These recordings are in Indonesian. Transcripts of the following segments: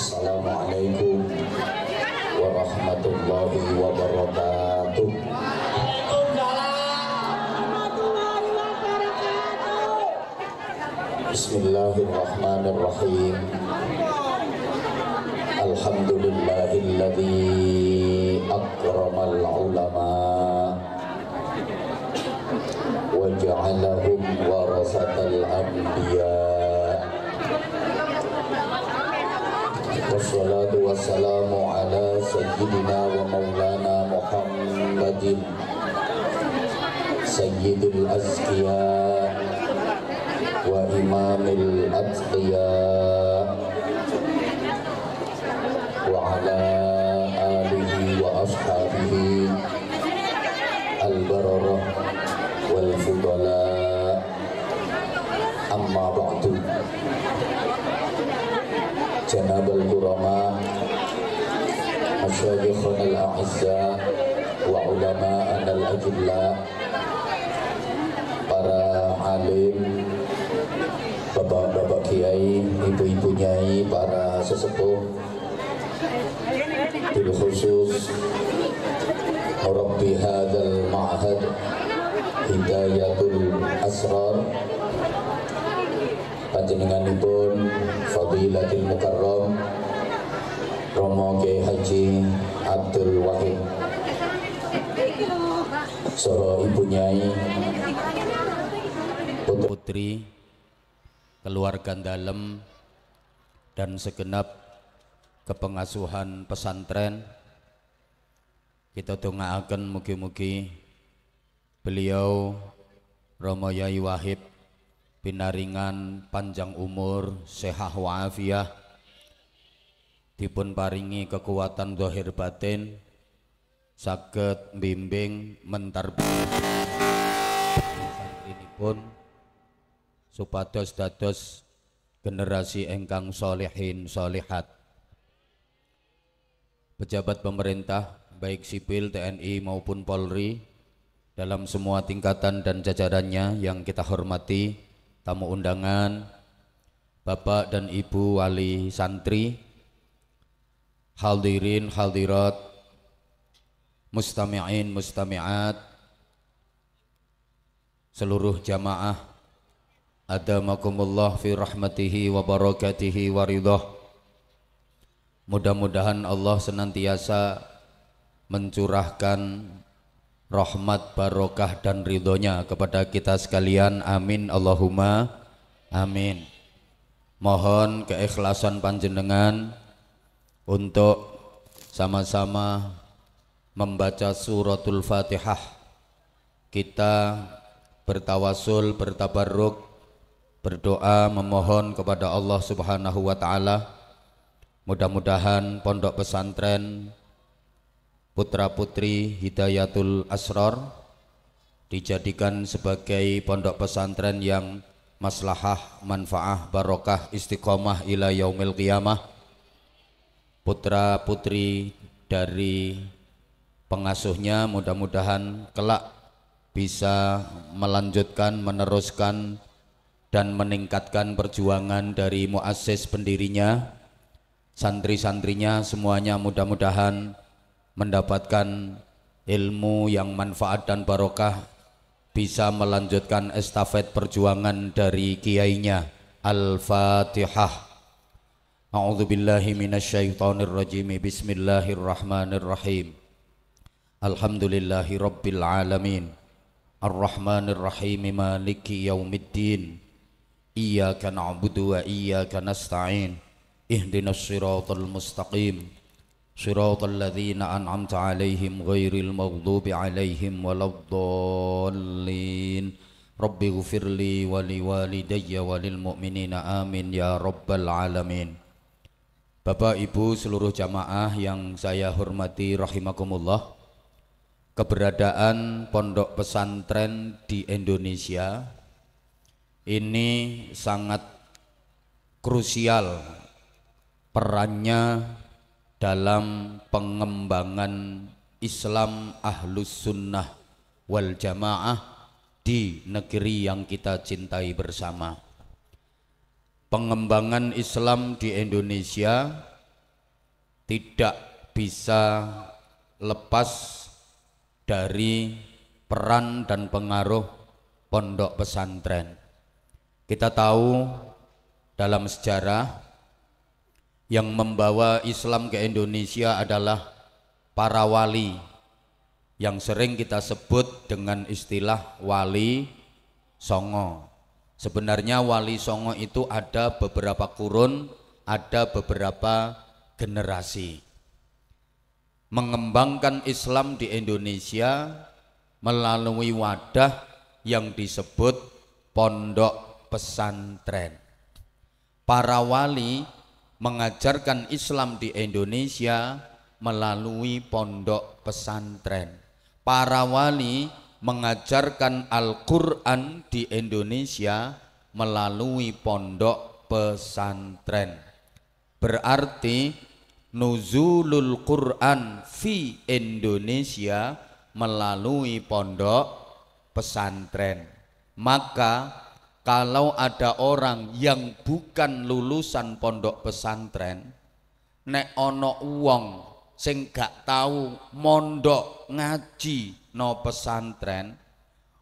السلام عليكم ورحمة الله وبركاته بسم الله الرحمن الرحيم الحمد لله الذي أكرم العلماء وجعلهم ورثة الأنبياء والصلاة والسلام على سيدنا ومولانا محمد سيد الأزكياء وإمام الأتقياء وعلى جناب الكرماء مشايخنا الأعزاء وعلماءنا الأجلاء para alim bapak-bapak kiai, ibu-ibu nyai, para sesepuh bil khusus Rabbi hadal ma'had Hidayatul Asrar panjenenganipun Fadilatul Mukarram Romo Kiai Haji Abdul Wahid Soho Ibu Nyai Putri keluarga dalam dan segenap kepengasuhan pesantren kita dongaaken mugi-mugi beliau Romo Yai Wahid pinaringan panjang umur sehat wa'afiyah dipun paringi kekuatan dohir batin sakit bimbing mentar ini pun supados dados generasi engkang solehin solehat pejabat pemerintah baik sipil TNI maupun Polri dalam semua tingkatan dan jajarannya yang kita hormati tamu undangan, Bapak dan Ibu Wali Santri, Haldirin, Haldirat, Mustami'in, Mustami'at, seluruh jamaah, Adamakumullah fi rahmatihi wa barakatihi wa ridhah. Mudah-mudahan Allah senantiasa mencurahkan rahmat barokah dan ridhonya kepada kita sekalian amin Allahumma amin mohon keikhlasan panjenengan untuk sama-sama membaca suratul fatihah kita bertawasul bertabarruk berdoa memohon kepada Allah subhanahu wa ta'ala mudah-mudahan pondok pesantren putra-putri Hidayatul Asror dijadikan sebagai pondok pesantren yang maslahah, manfaah, barokah, istiqomah ila yaumil qiyamah. Putra-putri dari pengasuhnya mudah-mudahan kelak bisa melanjutkan, meneruskan dan meningkatkan perjuangan dari muassis pendirinya santri-santrinya semuanya mudah-mudahan mendapatkan ilmu yang manfaat dan barokah bisa melanjutkan estafet perjuangan dari kiainya Al-Fatihah A'udzu billahi minasyaitonir rajim Bismillahirrahmanirrahim Alhamdulillahi rabbil alamin Ar-Rahmanir Rahim Maliki yaumiddin Iyyaka na'budu wa iyyaka nasta'in Ihdinas siratal mustaqim صراط الذين أنعمت عليهم غير المغضوب عليهم ولا الضالين رب اغفر لي ولوالدي وللمؤمنين آمين يا رب العالمين Bapak Ibu seluruh jamaah yang saya hormati rahimakumullah Keberadaan pondok pesantren di Indonesia ini sangat krusial perannya dalam pengembangan Islam Ahlus Sunnah wal Jamaah di negeri yang kita cintai bersama. Pengembangan Islam di Indonesia tidak bisa lepas dari peran dan pengaruh pondok pesantren. Kita tahu dalam sejarah yang membawa Islam ke Indonesia adalah para wali yang sering kita sebut dengan istilah wali songo. Sebenarnya wali songo itu ada beberapa kurun, ada beberapa generasi. Mengembangkan Islam di Indonesia melalui wadah yang disebut pondok pesantren. Para wali mengajarkan Islam di Indonesia melalui pondok pesantren. Para wali mengajarkan Al-Quran di Indonesia melalui pondok pesantren. Berarti nuzulul Quran fi Indonesia melalui pondok pesantren. Maka kalau ada orang yang bukan lulusan pondok pesantren nek ono uang sing gak tahu mondok ngaji no pesantren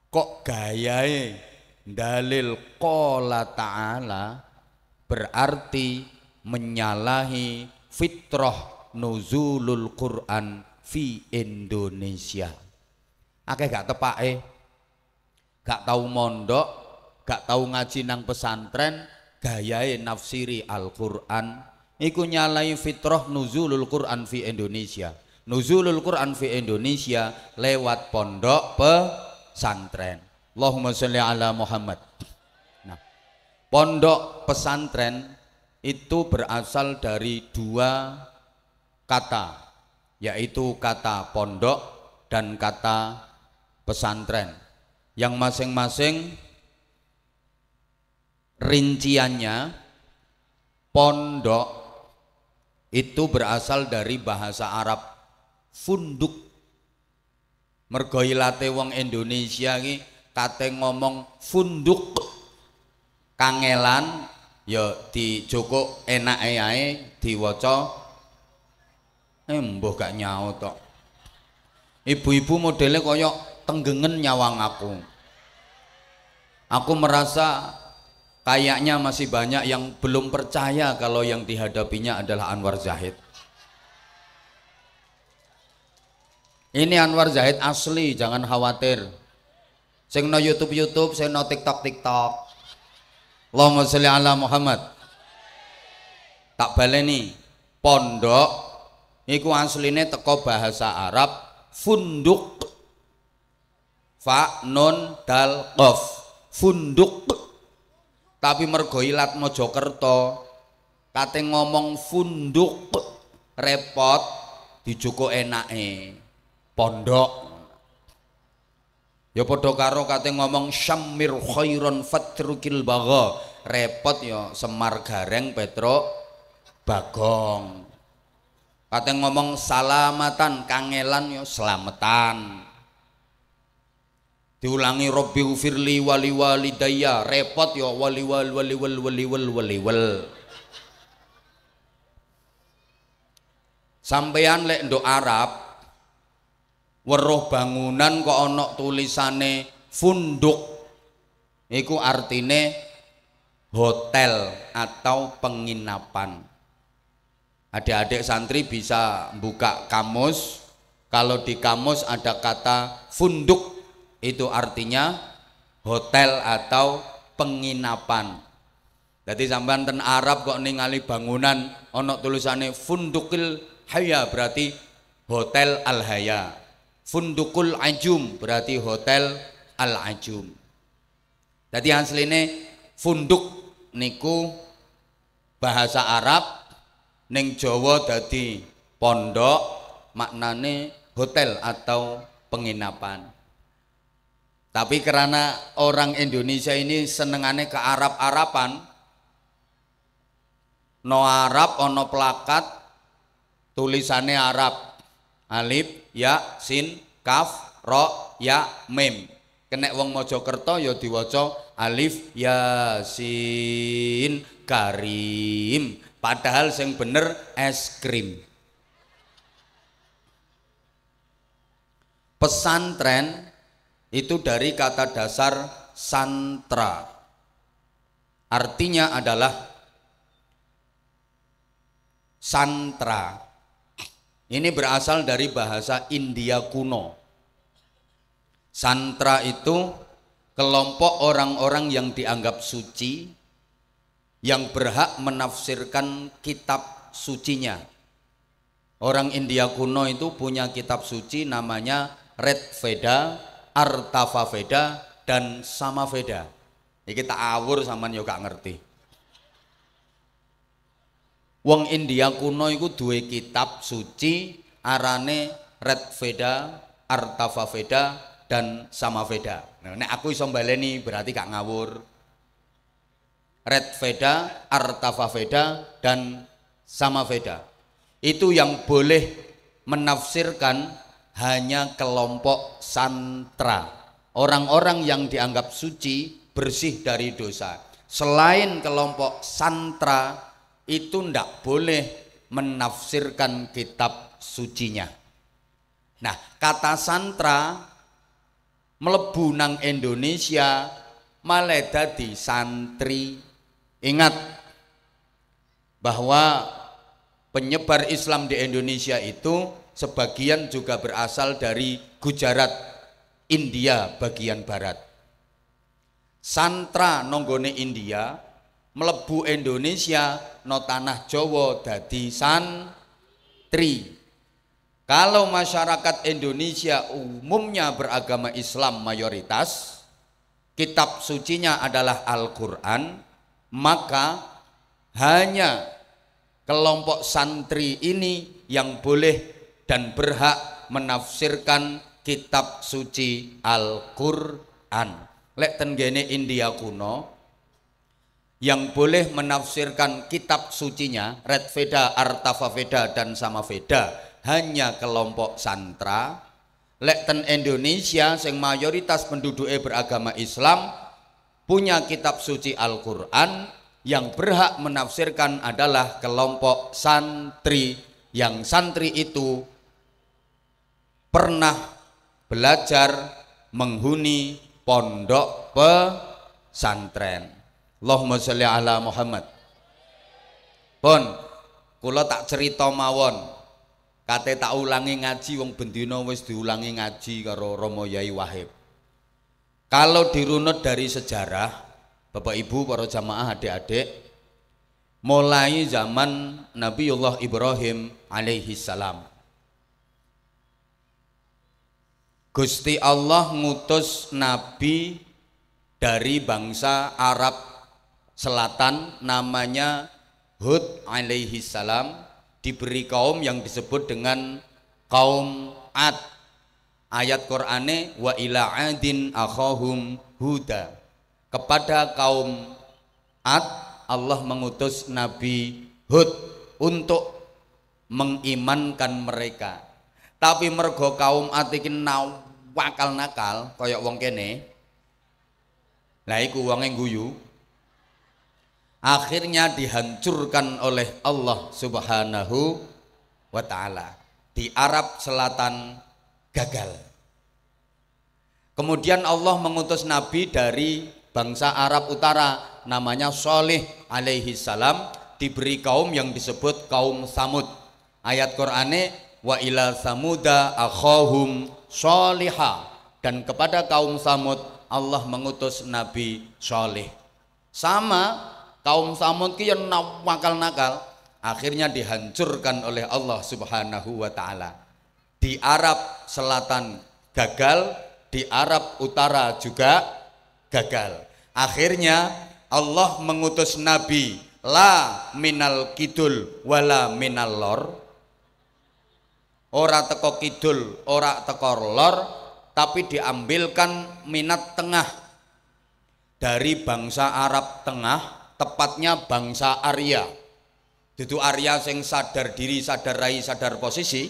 kok gayae dalil kola ta'ala berarti menyalahi fitrah nuzulul Quran fi Indonesia akeh gak tepake eh. gak tahu mondok gak tahu ngaji nang pesantren gayae nafsiri Al-Qur'an iku nyalai fitrah nuzulul Qur'an fi Indonesia nuzulul Qur'an fi Indonesia lewat pondok pesantren Allahumma sholli ala Muhammad nah pondok pesantren itu berasal dari dua kata yaitu kata pondok dan kata pesantren yang masing-masing rinciannya pondok itu berasal dari bahasa Arab funduk mergoi wong Indonesia ini kate ngomong funduk kangelan ya dijoko enak ae diwaca eh mbah gak nyao tok ibu-ibu modelnya koyok tenggengen nyawang aku aku merasa Kayaknya masih banyak yang belum percaya kalau yang dihadapinya adalah Anwar Zahid. Ini Anwar Zahid asli, jangan khawatir. Sing no YouTube YouTube, sing no TikTok TikTok. Allahumma sholli ala Muhammad. Tak baleni. Pondok iku asline teko bahasa Arab funduk fa nun dal qaf. Funduk tapi mergo ilat Mojokerto kate ngomong funduk repot dijuko enake pondok ya padha karo kate ngomong syamir khairon fatrukil bagha repot ya semar gareng Petro bagong kate ngomong salamatan kangelan ya selametan diulangi Robbi ufirli wali wali daya repot ya wali wal wali wal wali wal wali wal sampeyan lek nduk Arab weruh bangunan kok ana tulisane funduk iku artine hotel atau penginapan adik-adik santri bisa buka kamus kalau di kamus ada kata funduk itu artinya hotel atau penginapan. Jadi sampean ten Arab kok ningali bangunan ono tulisannya Fundukil Haya berarti Hotel Al Haya. Fundukul Ajum berarti Hotel Al Ajum. Jadi asline funduk niku bahasa Arab neng Jawa jadi pondok maknane hotel atau penginapan. Tapi karena orang Indonesia ini senengane ke Arab-Araban, no Arab ono plakat tulisannya Arab. Alif, ya, sin, kaf, ro, ya, mem. Kenek wong Mojokerto ya diwaca Alif, ya, sin, karim. Padahal yang bener es krim. Pesantren itu dari kata dasar santra. Artinya adalah santra. Ini berasal dari bahasa India kuno. Santra itu kelompok orang-orang yang dianggap suci yang berhak menafsirkan kitab sucinya. Orang India kuno itu punya kitab suci namanya Red Veda Veda dan samaveda. Iki kita awur sama yo gak ngerti. Wong India kuno itu dua kitab suci arane Red Veda, Artava Veda dan Samaveda. Nah, nek aku iso baleni berarti gak ngawur. Red Veda, Artava Veda dan sama Veda, Itu yang boleh menafsirkan hanya kelompok santra, orang-orang yang dianggap suci, bersih dari dosa. Selain kelompok santra itu tidak boleh menafsirkan kitab sucinya. Nah, kata santra melebu nang Indonesia malah dadi santri. Ingat bahwa penyebar Islam di Indonesia itu sebagian juga berasal dari Gujarat, India bagian barat. Santra nonggone India melebu Indonesia no tanah Jawa dadi santri. Kalau masyarakat Indonesia umumnya beragama Islam mayoritas, kitab sucinya adalah Al-Quran, maka hanya kelompok santri ini yang boleh dan berhak menafsirkan kitab suci Al-Qur'an. Lek tenggene India kuno yang boleh menafsirkan kitab sucinya Red Veda, Artava Veda dan Sama Veda hanya kelompok santra lek ten Indonesia yang mayoritas penduduknya beragama Islam punya kitab suci Al-Qur'an yang berhak menafsirkan adalah kelompok santri yang santri itu pernah belajar menghuni pondok pesantren. Allahumma sholli ala Muhammad. Pun kula tak cerita mawon. Kate tak ulangi ngaji wong bendina wis diulangi ngaji karo Romo Yai Wahib. Kalau dirunut dari sejarah, Bapak Ibu para jamaah adik-adik, mulai zaman Nabiullah Ibrahim alaihi salam Gusti Allah ngutus nabi dari bangsa Arab Selatan namanya Hud alaihi salam diberi kaum yang disebut dengan kaum Ad. Ayat Qur'ane wa ila adin akhahum huda. Kepada kaum Ad Allah mengutus nabi Hud untuk mengimankan mereka. Tapi mergo kaum Ad ini wakal nakal kaya wong kene lah iku yang guyu akhirnya dihancurkan oleh Allah Subhanahu wa taala di Arab Selatan gagal kemudian Allah mengutus nabi dari bangsa Arab Utara namanya Soleh alaihi salam diberi kaum yang disebut kaum Samud ayat Qur'ane wa ila samuda akhahum Soliha dan kepada kaum Samud Allah mengutus Nabi Soleh sama kaum Samud ki yang nakal nakal akhirnya dihancurkan oleh Allah Subhanahu wa taala. Di Arab Selatan gagal, di Arab Utara juga gagal. Akhirnya Allah mengutus nabi la minal kidul wala minal lor ora teko kidul ora teko lor tapi diambilkan minat tengah dari bangsa Arab Tengah tepatnya bangsa Arya itu Arya sing sadar diri sadar rai sadar posisi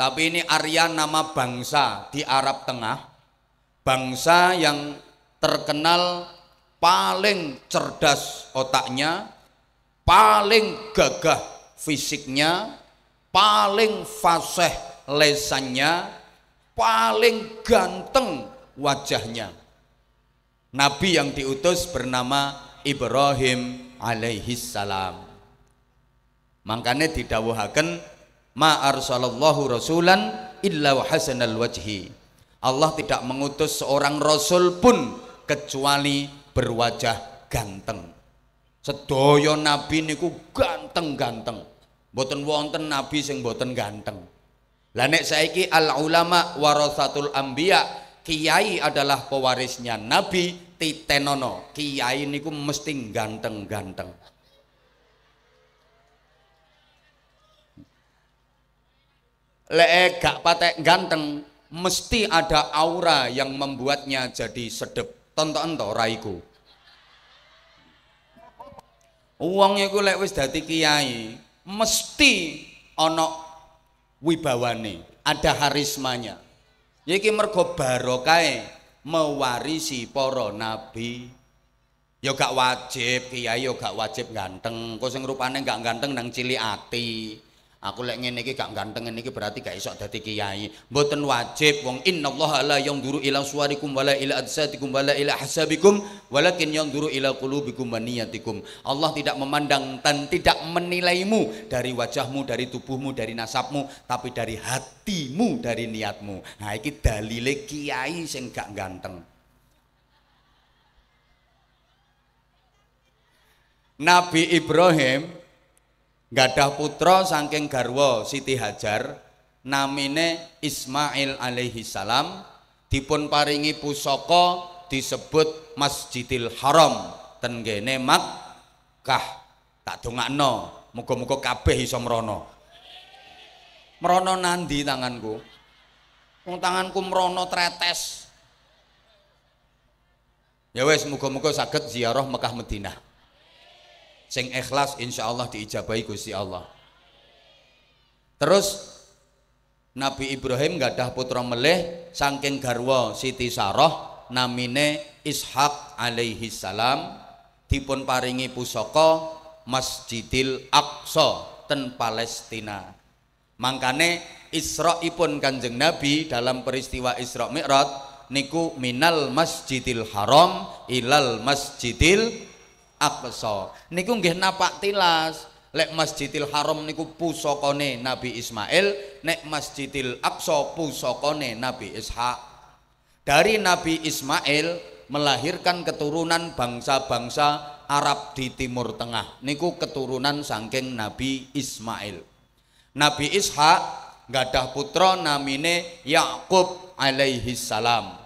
tapi ini Arya nama bangsa di Arab Tengah bangsa yang terkenal paling cerdas otaknya paling gagah fisiknya paling fasih lesannya, paling ganteng wajahnya. Nabi yang diutus bernama Ibrahim alaihi salam. Makanya didawuhaken ma arsalallahu rasulan illa hasanal wajhi. Allah tidak mengutus seorang rasul pun kecuali berwajah ganteng. Sedoyo nabi niku ganteng-ganteng. Boten wonten nabi sing boten ganteng. Lah nek saiki al ulama warasatul anbiya, kiai adalah pewarisnya nabi titenono. Kiai niku mesti ganteng-ganteng. Lek gak patek ganteng, mesti ada aura yang membuatnya jadi sedep. Tonton to raiku. Uangnya ku lek wis dati kiai, mesti ana wibawane, ada harismanya. Iki mergo barokae mewarisi para nabi. Ya gak wajib, kiai ya gak wajib ganteng. Kok sing rupane gak ganteng nang cilik ati. Aku lek ngene iki gak ganteng ngene berarti gak iso dadi kiai. Mboten wajib wong innallaha la yanzuru ila suwarikum wala ila adsatikum wala ila hasabikum walakin yanzuru ila qulubikum wa niyatikum. Allah tidak memandang dan tidak menilaimu dari wajahmu, dari tubuhmu, dari nasabmu, tapi dari hatimu, dari niatmu. Nah iki dalile kiai sing gak ganteng. Nabi Ibrahim Gadah putra saking garwa Siti Hajar namine Ismail alaihi salam dipun paringi pusaka disebut Masjidil Haram tenggene Makkah. Tak dongakno, muga-muga kabeh iso mrono. Mrono nandi tanganku? Wong tanganku Merono tretes. Ya wis muga-muga saged ziarah Mekah Madinah sing ikhlas insya Allah diijabahi Gusti Allah terus Nabi Ibrahim gadah putra meleh saking garwa Siti Sarah namine Ishak alaihi salam dipun paringi pusaka Masjidil Aqsa ten Palestina mangkane Isra'ipun Kanjeng Nabi dalam peristiwa Isra Mi'raj niku minal Masjidil Haram ilal Masjidil Aqsa. Niku nggih napak tilas. Lek Masjidil Haram niku pusakane Nabi Ismail, nek Masjidil Aqsa pusakane Nabi Ishak. Dari Nabi Ismail melahirkan keturunan bangsa-bangsa Arab di Timur Tengah. Niku keturunan saking Nabi Ismail. Nabi Ishak gadah putra namine Yakub alaihi salam.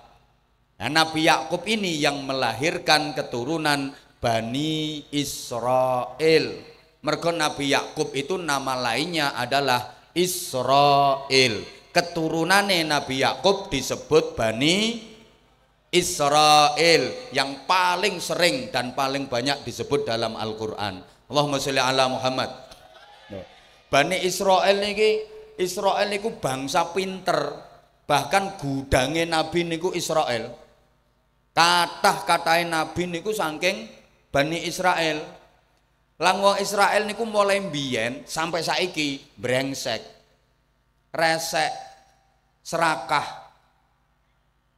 Nah, Nabi Yakub ini yang melahirkan keturunan Bani Israel. Mergo Nabi Yakub itu nama lainnya adalah Israel. Keturunannya Nabi Yakub disebut Bani Israel yang paling sering dan paling banyak disebut dalam Al-Qur'an. Allahumma sholli ala Muhammad. Bani Israel niki Israel niku bangsa pinter. Bahkan gudangnya Nabi niku Israel. kata katain Nabi niku saking Bani Israel. Lang wong Israel niku mulai mbiyen sampai saiki brengsek. Resek, serakah.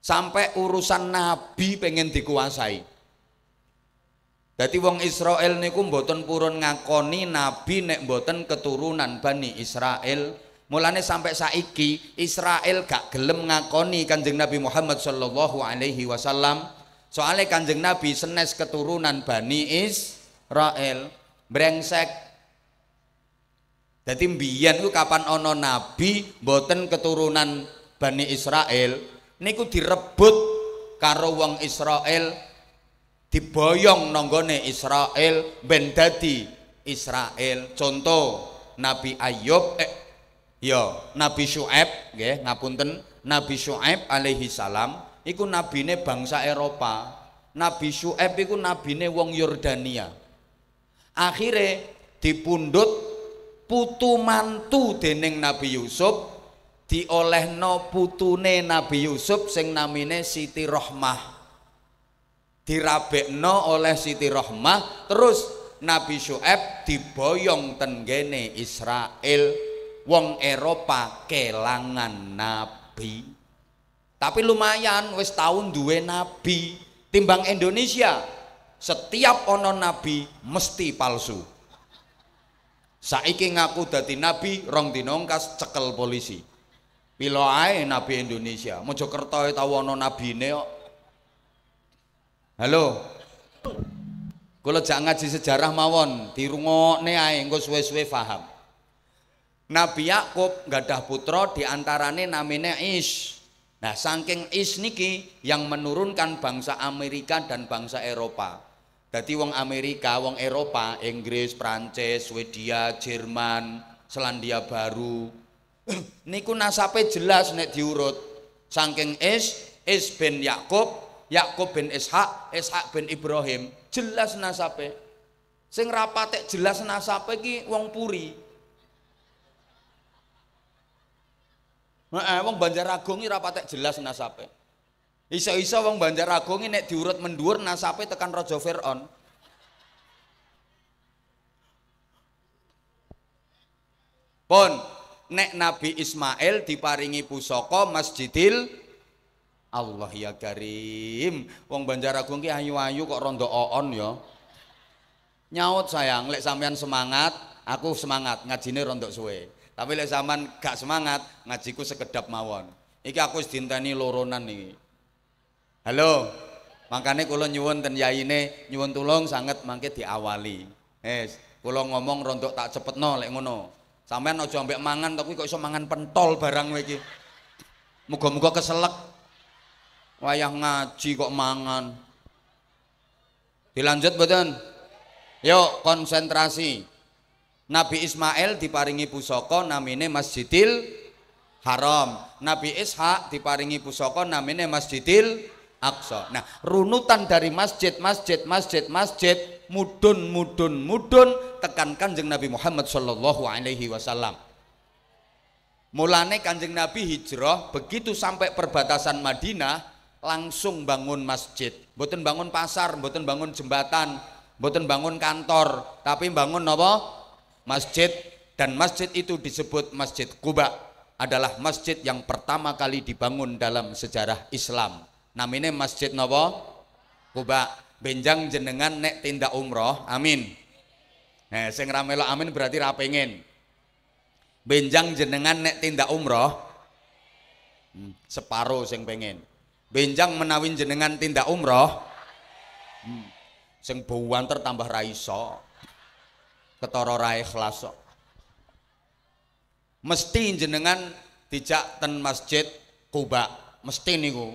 Sampai urusan nabi pengen dikuasai. Jadi wong Israel niku mboten purun ngakoni nabi nek mboten keturunan Bani Israel. Mulane sampai saiki Israel gak gelem ngakoni Kanjeng Nabi Muhammad sallallahu alaihi wasallam soalnya kanjeng Nabi senes keturunan Bani Israel brengsek jadi mbiyen itu kapan ono nabi boten keturunan Bani Israel niku direbut karo wong Israel diboyong nonggone Israel ben Israel contoh Nabi Ayub eh, yo iya, Nabi Syuaib ngapunten Nabi Syuaib alaihi salam iku nabine bangsa Eropa Nabi Syuaib iku nabine wong Yordania akhirnya dipundut putu mantu dening Nabi Yusuf diolehno putune Nabi Yusuf sing namine Siti Rohmah dirabekno oleh Siti Rohmah terus Nabi Syuaib diboyong tenggene Israel wong Eropa kelangan nabi tapi lumayan wis tahun duwe nabi. Timbang Indonesia setiap ono nabi mesti palsu. Saiki ngaku dadi nabi rong dinongkas cekel polisi. Pilo ae nabi Indonesia. Mojokerto tau ono nabi ini Halo. kalau jangan ngaji sejarah mawon, dirungokne ae engko suwe-suwe paham. Nabi Yakub gadah putra diantarane namine ish. Nah, saking is niki yang menurunkan bangsa Amerika dan bangsa Eropa. Jadi wong Amerika, wong Eropa, Inggris, Prancis, Swedia, Jerman, Selandia Baru. niku nasape jelas nek diurut. Saking is is bin Yakub, Yakub bin Ishak, Ishak bin Ibrahim. Jelas nasape. Sing rapatek jelas nasape ki wong Puri. eh, wong banjar iki rapat tak jelas nasape. Iso-iso wong banjar iki nek diurut mendur nasape tekan rojo Firaun. Pon nek Nabi Ismail diparingi pusoko Masjidil Allah ya Karim. Wong agung ki ayu-ayu kok rondo oon ya. Nyaut sayang, lek sampean semangat, aku semangat ngajine rondo suwe. Tapi lek zaman gak semangat, ngajiku sekedap mawon. Iki aku wis dinteni loronan iki. Halo. Makane kula nyuwun ten yaine, nyuwun tulung sangat mangke diawali. Wis, kula ngomong rontok tak cepetno lek ngono. Sampeyan aja ambek mangan tapi kok iso mangan pentol barang kowe iki. Muga-muga keselak. Wayah ngaji kok mangan. Dilanjut mboten? Yuk konsentrasi. Nabi Ismail diparingi pusaka namine Masjidil Haram. Nabi Ishak diparingi pusaka namine Masjidil Aqsa. Nah, runutan dari masjid, masjid, masjid, masjid, mudun, mudun, mudun tekan Kanjeng Nabi Muhammad sallallahu alaihi wasallam. Mulane Kanjeng Nabi hijrah begitu sampai perbatasan Madinah langsung bangun masjid. Mboten bangun pasar, mboten bangun jembatan, mboten bangun kantor, tapi bangun apa? masjid dan masjid itu disebut Masjid Kuba adalah masjid yang pertama kali dibangun dalam sejarah Islam namanya Masjid Nawa Kuba benjang jenengan nek tindak umroh amin nah, sing ramelo amin berarti rapengin. benjang jenengan nek tindak umroh hmm, separuh sing pengen benjang menawin jenengan tindak umroh hmm, sing buwan tertambah raiso ketoro rai ikhlas Mesti jenengan tidak ten Masjid Kuba, mesti niku.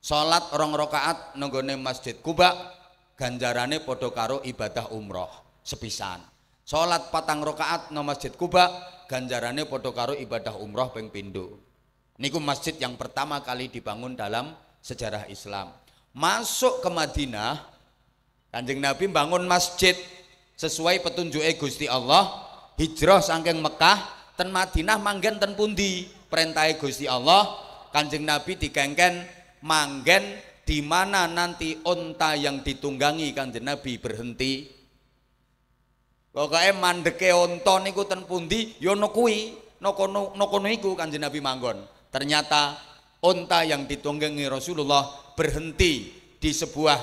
Salat rong rokaat nenggone Masjid Kuba ganjarane podokaro karo ibadah umroh sepisan. Salat patang rokaat no Masjid Kuba ganjarane podokaro karo ibadah umroh ping pindu Niku masjid yang pertama kali dibangun dalam sejarah Islam. Masuk ke Madinah, Kanjeng Nabi bangun masjid sesuai petunjuk Gusti Allah hijrah sangking Mekah ten Madinah manggen ten pundi perintah Gusti Allah Kanjeng Nabi digengken manggen di mana nanti onta yang ditunggangi Kanjeng Nabi berhenti pokoknya mandeke onta niku ten pundi yo ya no noko no Kanjeng Nabi manggon ternyata onta yang ditunggangi Rasulullah berhenti di sebuah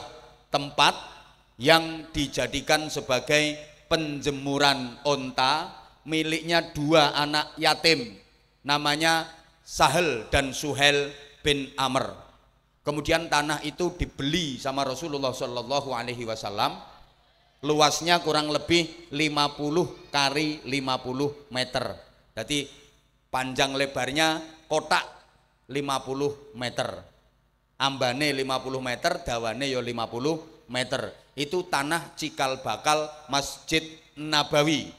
tempat yang dijadikan sebagai penjemuran onta miliknya dua anak yatim namanya Sahel dan Suhel bin Amr. Kemudian tanah itu dibeli sama Rasulullah Shallallahu Alaihi Wasallam. Luasnya kurang lebih 50 kali 50 meter. Jadi panjang lebarnya kotak 50 meter. Ambane 50 meter, dawane yo ya 50 meter. Itu tanah cikal bakal Masjid Nabawi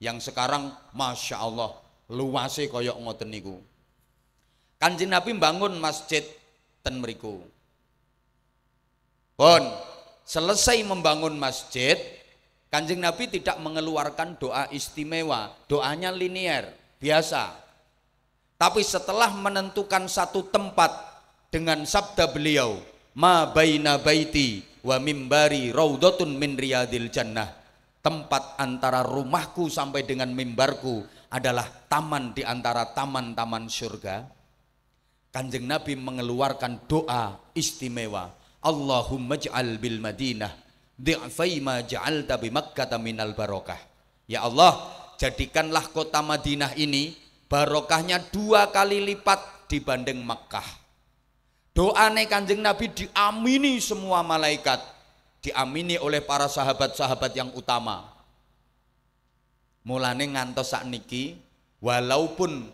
yang sekarang Masya Allah luasnya koyok ngoten niku. Kanjeng Nabi bangun masjid ten meriku. bon selesai membangun masjid, Kanjeng Nabi tidak mengeluarkan doa istimewa, doanya linier, biasa. Tapi setelah menentukan satu tempat dengan sabda beliau, ma baina baiti wa mimbari raudatun min riyadil jannah tempat antara rumahku sampai dengan mimbarku adalah taman di antara taman-taman surga kanjeng nabi mengeluarkan doa istimewa Allahumma ja'al bil madinah di'fai ma ja'alta bi makkata minal barokah ya Allah jadikanlah kota Madinah ini barokahnya dua kali lipat dibanding Makkah Doane Kanjeng Nabi diamini semua malaikat, diamini oleh para sahabat-sahabat yang utama. Mulane ngantos niki, walaupun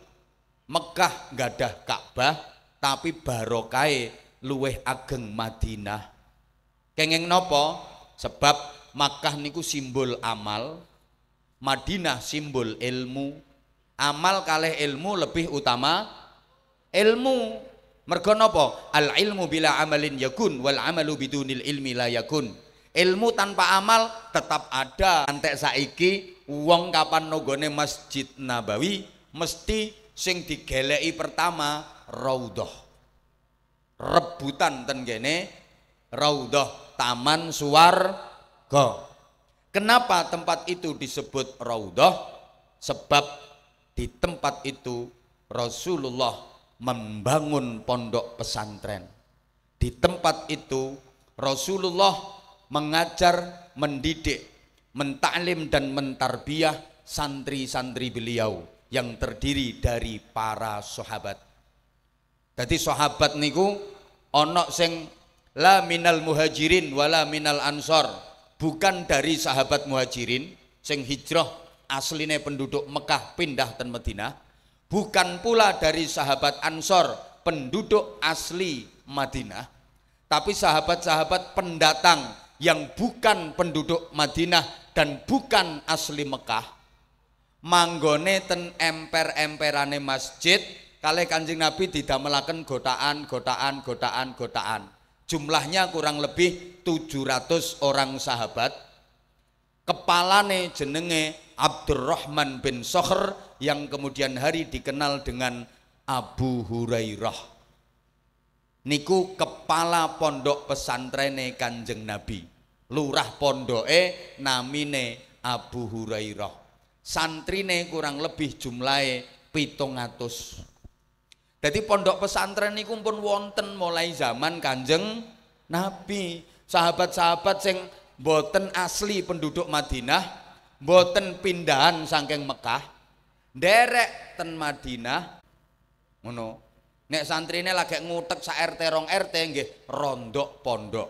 Mekah gadah Ka'bah tapi barokai luweh ageng Madinah. Kengeng nopo? Sebab Makkah niku simbol amal, Madinah simbol ilmu. Amal kalih ilmu lebih utama ilmu mergo napa al ilmu bila amalin yakun wal amalu bidunil ilmi la yakun ilmu tanpa amal tetap ada antek saiki wong kapan nogone masjid nabawi mesti sing digeleki pertama raudhah rebutan ten kene raudhah taman suwarga kenapa tempat itu disebut raudhah sebab di tempat itu Rasulullah membangun pondok pesantren. Di tempat itu Rasulullah mengajar, mendidik, mentaklim dan mentarbiah santri-santri beliau yang terdiri dari para sahabat. Jadi sahabat niku onok sing la minal muhajirin wala minal ansor bukan dari sahabat muhajirin sing hijrah asline penduduk Mekah pindah dan Madinah bukan pula dari sahabat Ansor penduduk asli Madinah tapi sahabat-sahabat pendatang yang bukan penduduk Madinah dan bukan asli Mekah manggone ten emper-emperane masjid kali kanjeng Nabi tidak melakukan gotaan gotaan gotaan gotaan jumlahnya kurang lebih 700 orang sahabat kepalane jenenge Abdurrahman bin Soher yang kemudian hari dikenal dengan Abu Hurairah niku kepala pondok pesantrene Kanjeng Nabi lurah pondoke namine Abu Hurairah santrine kurang lebih jumlahe pitung atus jadi pondok pesantren niku pun wonten mulai zaman Kanjeng Nabi sahabat-sahabat yang boten asli penduduk Madinah boten pindahan saking Mekah derek ten Madinah ngono nek santrine lagi ngutek sa RT rong RT nggih rondok pondok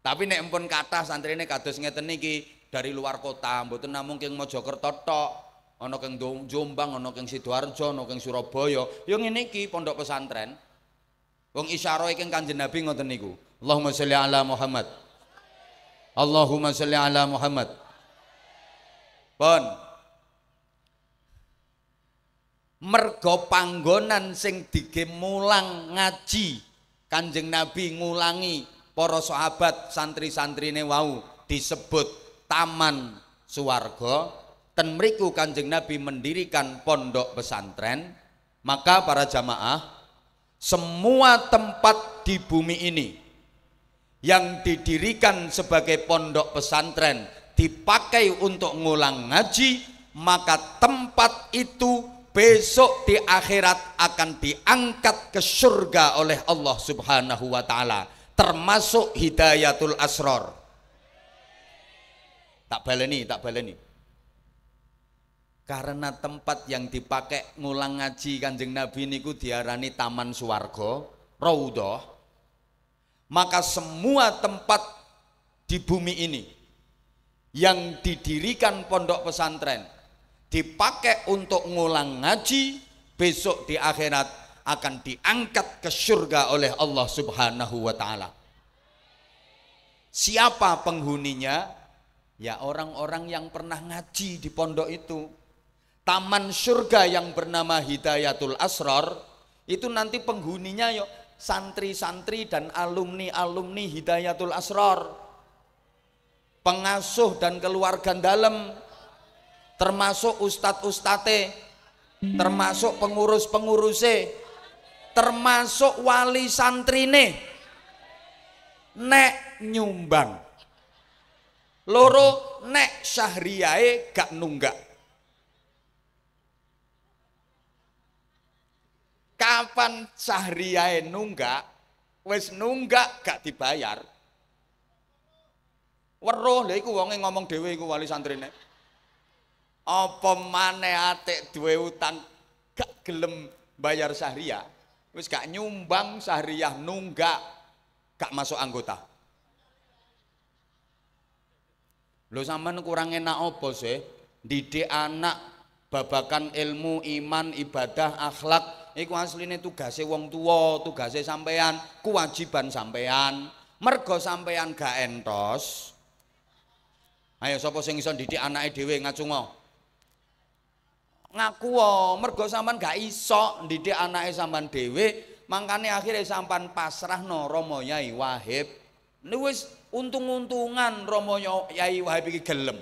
tapi nek pun kata santrine kados ngeten niki dari luar kota mboten namung keng Mojokerto tok ana keng Jombang ana keng Sidoarjo ana keng Surabaya yang ngene iki pondok pesantren wong isyarahe keng Kanjeng Nabi ngoten niku Allahumma sholli ala Muhammad Allahumma salli ala Muhammad. Pon Mergo panggonan sing digemulang ngaji Kanjeng Nabi ngulangi para sahabat santri-santrine wau disebut Taman Suwarga. Ten mriku Kanjeng Nabi mendirikan pondok pesantren, maka para jamaah semua tempat di bumi ini yang didirikan sebagai pondok pesantren dipakai untuk ngulang ngaji, maka tempat itu besok di akhirat akan diangkat ke surga oleh Allah Subhanahu wa taala, termasuk hidayatul asror. Tak baleni, tak baleni. Karena tempat yang dipakai ngulang ngaji Kanjeng Nabi niku diarani Taman suwargo, Raudhah, maka semua tempat di bumi ini yang didirikan pondok pesantren dipakai untuk ngulang ngaji besok di akhirat akan diangkat ke surga oleh Allah Subhanahu wa taala. Siapa penghuninya? Ya orang-orang yang pernah ngaji di pondok itu. Taman surga yang bernama Hidayatul Asrar itu nanti penghuninya yuk santri-santri dan alumni-alumni Hidayatul Asror, pengasuh dan keluarga dalam, termasuk ustadz-ustate, termasuk pengurus-penguruse, termasuk wali santrine, nek nyumbang. Loro nek syahriyae gak nunggak. Kapan sahriyae nunggak, wis nunggak gak dibayar. Weruh lha iku wonge ngomong dhewe iku wali santrine. Apa maneh atik duwe utang gak gelem bayar sahriyah, wis gak nyumbang sahriyah nunggak gak masuk anggota. Lo sampean kurang enak apa sih? Didik anak babakan ilmu, iman, ibadah, akhlak, iku asline tugase wong tuwa, tugase sampean, kewajiban sampean. Mergo sampean gak entos. Ayo sapa sing iso didik anake dhewe ngacungo. Ngaku wae, mergo sampean gak iso didik anake sampean dhewe, mangkane akhire sampean pasrahno Rama Yai Wahib. Niku wis untung-untungan Rama Yai Wahib iki gelem.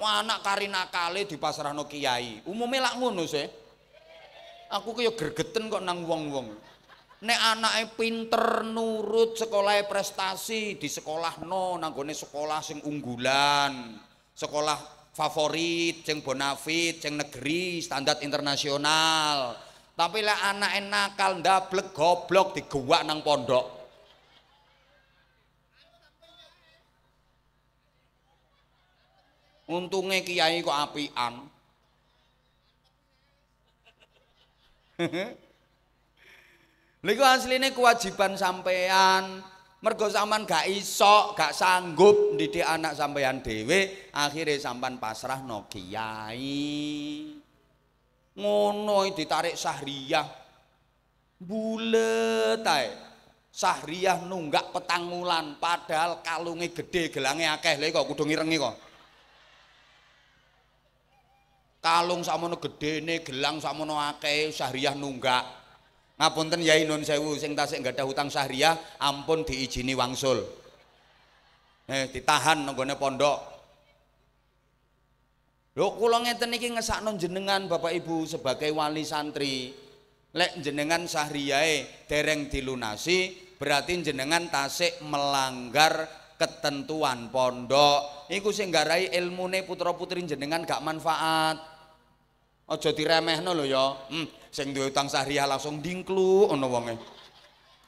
Wah, anak karina kali di pasrah no kiai. Umumnya lak ngono sih. Aku kaya gergeten kok nang wong wong. Nek anaknya pinter nurut sekolah prestasi di sekolah no nanggone sekolah sing unggulan, sekolah favorit, ceng bonafit, ceng negeri, standar internasional. Tapi lah anak enakal, ndablek, goblok, digewak nang pondok. Untunge kiai kok apian. Lha asline kewajiban sampean. Mergo sampean gak iso, gak sanggup ndidik anak sampean dhewe, akhirnya sampean pasrah kiai. Ngono ditarik sahriyah. Bulet ae. Sahriyah nunggak petangulan padahal kalunge gede, gelange akeh. Lha kok kudu ngirengi kok. kalung gede gedene, gelang sakmono akeh, syahriah nunggak. Ngapunten Yai non Sewu sing tasik nggak ada hutang syahriah, ampun diijini wangsul. Eh ditahan nenggone pondok. Lho kula ngeten iki ngesakno jenengan Bapak Ibu sebagai wali santri. Lek jenengan sahriyae dereng dilunasi, berarti jenengan tasik melanggar ketentuan pondok. Iku sing ilmu ilmune putra-putri jenengan gak manfaat. Aja diremehno lho ya. Hmm, sing duwe utang sahriah langsung dingklu, ono wonge.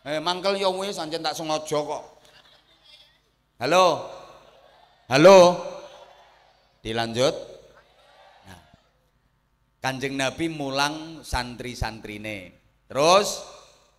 Eh mangkel ya wis anjen tak sengaja kok. Halo. Halo. Dilanjut. Nah. Kanjeng Nabi mulang santri-santrine. Terus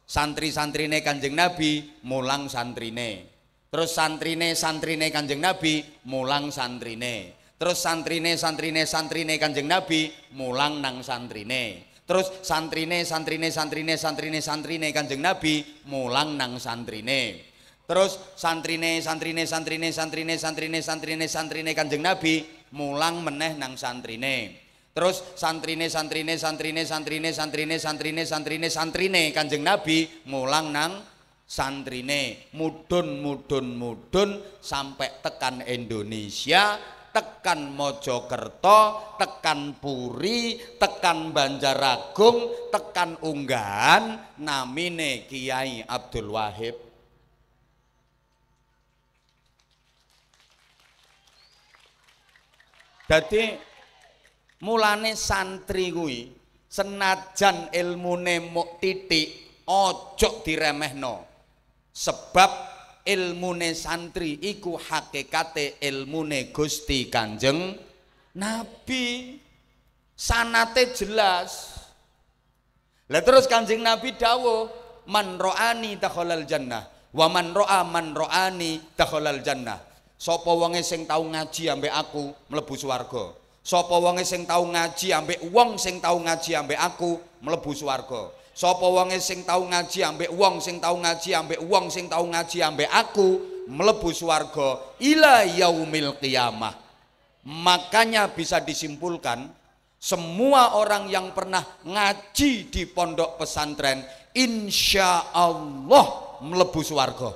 santri-santrine Kanjeng Nabi mulang santrine. Terus santrine santrine Kanjeng Nabi mulang santrine terus santrine santrine santrine kanjeng nabi mulang nang santrine terus santrine santrine santrine santrine santrine kanjeng nabi mulang nang santrine terus santrine santrine santrine santrine santrine santrine santrine kanjeng nabi mulang meneh nang santrine terus santrine santrine santrine santrine santrine santrine santrine santrine kanjeng nabi mulang nang santrine mudun mudun mudun sampai tekan Indonesia tekan Mojokerto, tekan Puri, tekan Banjaragung, tekan Unggahan, namine Kiai Abdul Wahib. Jadi mulane santri gue senajan ilmu nemok titik ojo diremehno sebab ilmune santri iku hakikate ilmune Gusti Kanjeng Nabi sanate jelas lah terus Kanjeng Nabi dawuh man ro'ani takhalal jannah wa man ro'a man ro'ani takhalal jannah sapa wonge sing tau ngaji ambek aku mlebu swarga sapa wonge sing tau ngaji ambek wong sing tau ngaji ambek aku mlebu swarga Sopo wonge sing tau ngaji ambek wong sing tau ngaji ambek wong sing tau ngaji ambek aku mlebu swarga ila yaumil qiyamah. Makanya bisa disimpulkan semua orang yang pernah ngaji di pondok pesantren insya Allah mlebu swarga.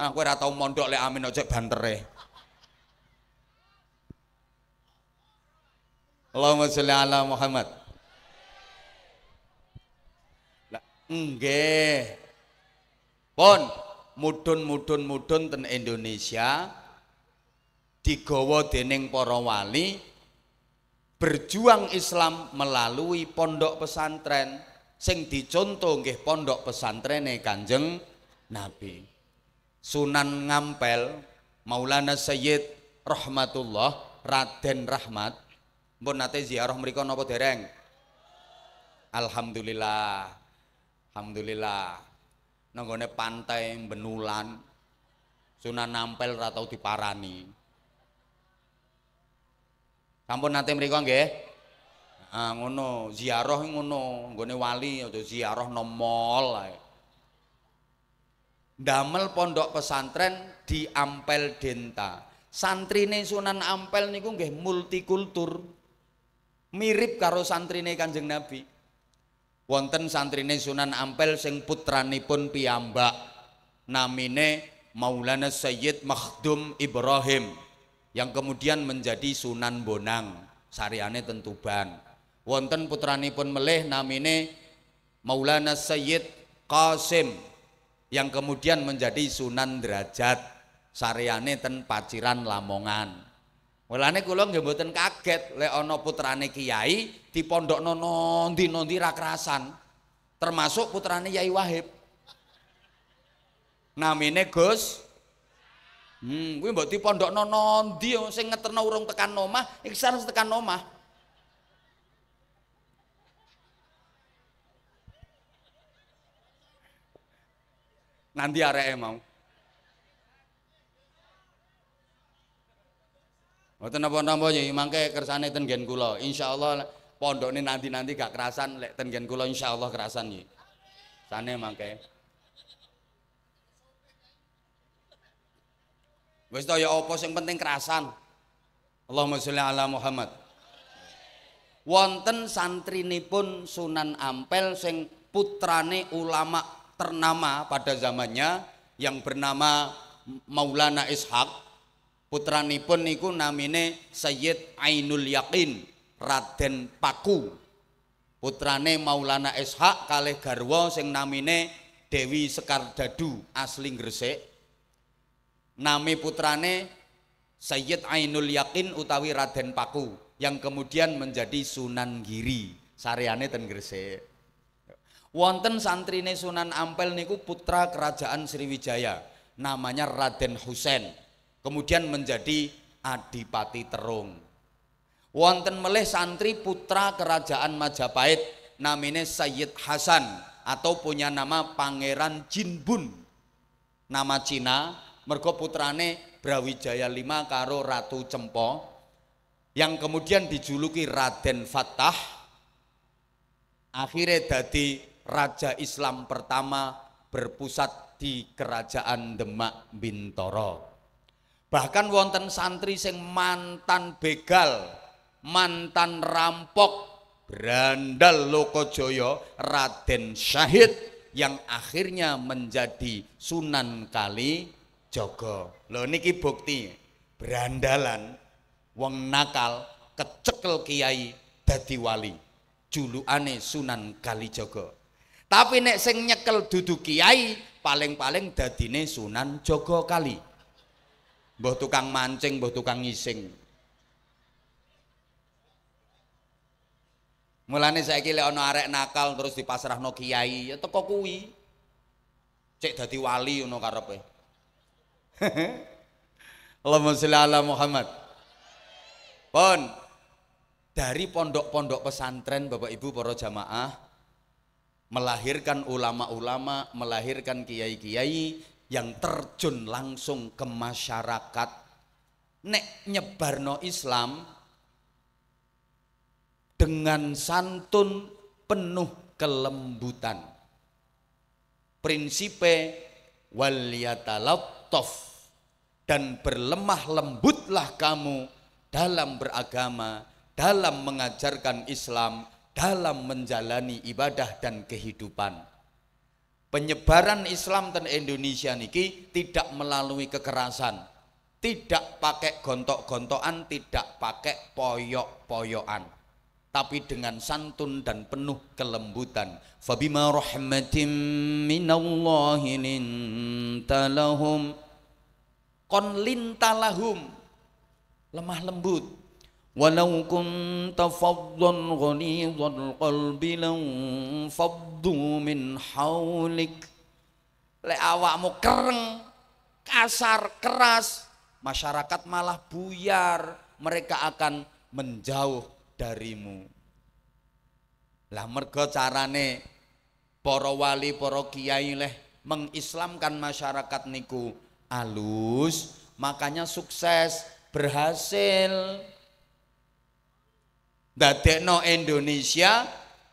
Aku ora tau mondok lek amin ojek bantere. Allahumma sholli ala Muhammad. Nggih. Pun mudhun-mudhun-mudhun ten Indonesia digawa dening para wali berjuang Islam melalui pondok pesantren sing dicontoh nggih pondok pesantrene Kanjeng Nabi. Sunan Ngampel Maulana Sayyid Rahmatullah Raden Rahmat Mbon nate ziarah mriku napa dereng? Alhamdulillah. Alhamdulillah. Nenggone pantai benulan Sunan Ampel ratau di diparani. Sampun nanti mereka nggih? Ah ngono, ziarah ngono, nggone wali atau ziarah nomol Damel pondok pesantren di Ampel Denta. Santrine Sunan Ampel niku nggih multikultur. Mirip karo santrine Kanjeng Nabi wonten santri Sunan Ampel sing pun piyambak namine Maulana Sayyid Makhdum Ibrahim yang kemudian menjadi Sunan Bonang sariane tentuban wonten putrani pun melih namine Maulana Sayyid Qasim yang kemudian menjadi Sunan Derajat sariane ten Paciran Lamongan Mulane kula nggih mboten kaget lek ana putrane kiai dipondokno nondi-nondi ra krasan. Termasuk putrane Yai Wahib. Namine Gus Hmm, kuwi mbok dipondokno nondi sing ngeterno urung tekan omah, iki sareng tekan omah. Nanti areke mau. Mboten napa-napa ya mangke kersane ten nggen kula. Insyaallah pondokne nanti-nanti gak kerasan lek ten nggen kula insyaallah kerasan nggih. Sane mangke. Wis ta ya opo, sing penting kerasan. Allah sholli Allah Muhammad. Wonten santri santrinipun Sunan Ampel sing putrane ulama ternama pada zamannya yang bernama Maulana Ishak. Putranipun niku namine Sayyid Ainul Yakin Raden Paku. Putrane Maulana Ishak kalih garwa sing namine Dewi Sekardadu asli Gresik. Nami putrane Sayyid Ainul Yakin utawi Raden Paku yang kemudian menjadi Sunan Giri Sariane ten Gresik. Wonten santrine Sunan Ampel niku putra kerajaan Sriwijaya, namanya Raden Husen kemudian menjadi Adipati Terung. Wonten melih santri putra kerajaan Majapahit namine Sayyid Hasan atau punya nama Pangeran Jinbun. Nama Cina mergo putrane Brawijaya V karo Ratu Cempo yang kemudian dijuluki Raden Fatah akhirnya dadi Raja Islam pertama berpusat di Kerajaan Demak Bintoro. Bahkan wonten santri sing mantan begal, mantan rampok, berandal Lokojoyo, Raden Syahid yang akhirnya menjadi Sunan Kali Jogo. loh niki bukti berandalan wong nakal kecekel kiai dadi wali. aneh Sunan Kali Jogo, Tapi nek sing nyekel duduk kiai paling-paling dadine Sunan Jogo Kali mbah tukang mancing, mbah tukang ngising. Mulane saiki lek ana arek nakal terus dipasrahno kiai, ya teko kuwi. Cek dadi wali ngono karepe. Allahumma sholli ala Muhammad. Pon dari pondok-pondok pesantren Bapak Ibu para jamaah melahirkan ulama-ulama, melahirkan kiai-kiai yang terjun langsung ke masyarakat nek nyebarno Islam dengan santun penuh kelembutan prinsipe waliyatalattaf dan berlemah lembutlah kamu dalam beragama, dalam mengajarkan Islam, dalam menjalani ibadah dan kehidupan penyebaran Islam dan Indonesia niki tidak melalui kekerasan tidak pakai gontok-gontokan tidak pakai poyok-poyokan tapi dengan santun dan penuh kelembutan fabima rahmatim minallahi lintalahum kon lintalahum lemah lembut ولو كنت فظا غليظ القلب لانفضوا من حولك lek awakmu kereng kasar keras masyarakat malah buyar mereka akan menjauh darimu lah mergo carane para wali para kiai leh mengislamkan masyarakat niku alus makanya sukses berhasil dadekno Indonesia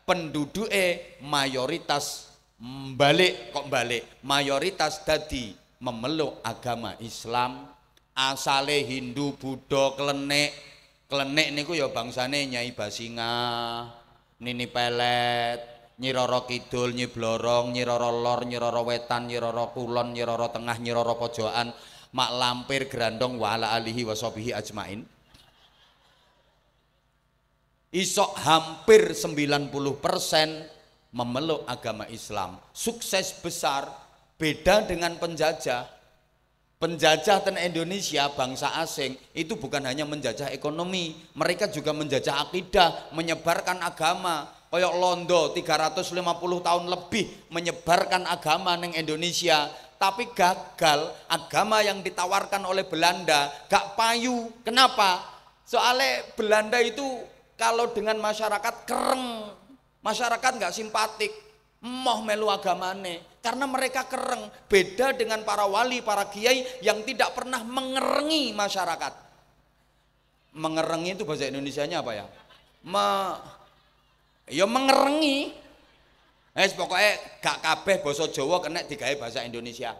penduduke mayoritas balik kok balik mayoritas dadi memeluk agama Islam asale Hindu Buddha klenek klenek niku ya bangsane Nyai Basinga Nini Pelet Nyiroro Kidul, nyiblorong Blorong, Nyiroro Lor, Nyiroro Wetan, Nyiroro Kulon, Nyiroro Tengah, Nyiroro Pojokan, Mak Lampir, Grandong, Wala Alihi, Wasobihi Ajmain isok hampir 90% memeluk agama Islam. Sukses besar beda dengan penjajah. Penjajah dan Indonesia, bangsa asing itu bukan hanya menjajah ekonomi, mereka juga menjajah akidah, menyebarkan agama. Koyok Londo 350 tahun lebih menyebarkan agama neng Indonesia, tapi gagal agama yang ditawarkan oleh Belanda gak payu. Kenapa? Soalnya Belanda itu kalau dengan masyarakat kereng, masyarakat nggak simpatik, moh melu agamane karena mereka kereng beda dengan para wali para kiai yang tidak pernah mengerengi masyarakat mengerengi itu bahasa Indonesia nya apa ya Me, ya mengerengi eh pokoknya gak kabeh bahasa Jawa kena digawe bahasa Indonesia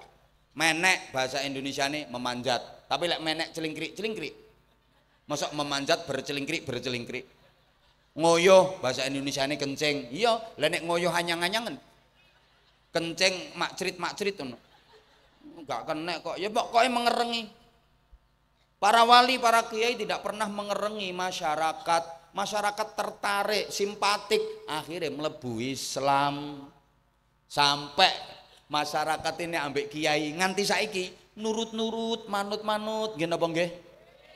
menek bahasa Indonesia nih memanjat tapi lek menek celingkrik celingkrik masuk memanjat bercelingkrik bercelingkrik ngoyo bahasa Indonesia ini kenceng iya lenek ngoyo hanya nganyangan kencing makcrit makcrit tuh nggak kena kok ya pokoknya mengerengi para wali para kiai tidak pernah mengerengi masyarakat masyarakat tertarik simpatik akhirnya melebu Islam sampai masyarakat ini ambek kiai nganti saiki nurut-nurut manut-manut gini apa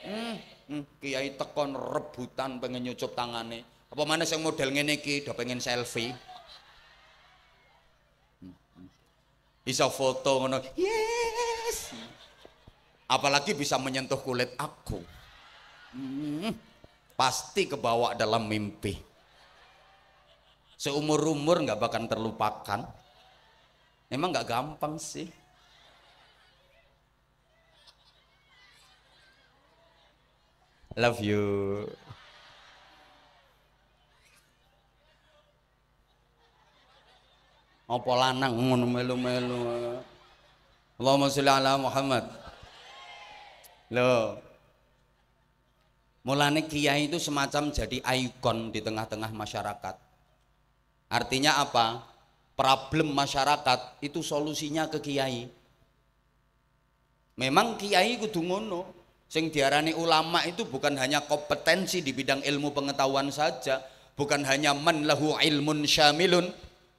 hmm hmm, kiai tekon rebutan pengen nyucup tangane apa mana yang model ngene iki udah pengen selfie hmm, hmm. bisa foto ngono yes apalagi bisa menyentuh kulit aku hmm, pasti kebawa dalam mimpi seumur umur nggak bakal terlupakan memang nggak gampang sih Love you. Apa lanang ngono melu-melu. Allahumma sholli ala Muhammad. Lo, Mulane kiai itu semacam jadi ikon di tengah-tengah masyarakat. Artinya apa? Problem masyarakat itu solusinya ke kiai. Memang kiai kudu ngono, Sing diarani ulama itu bukan hanya kompetensi di bidang ilmu pengetahuan saja, bukan hanya man lahu ilmun syamilun.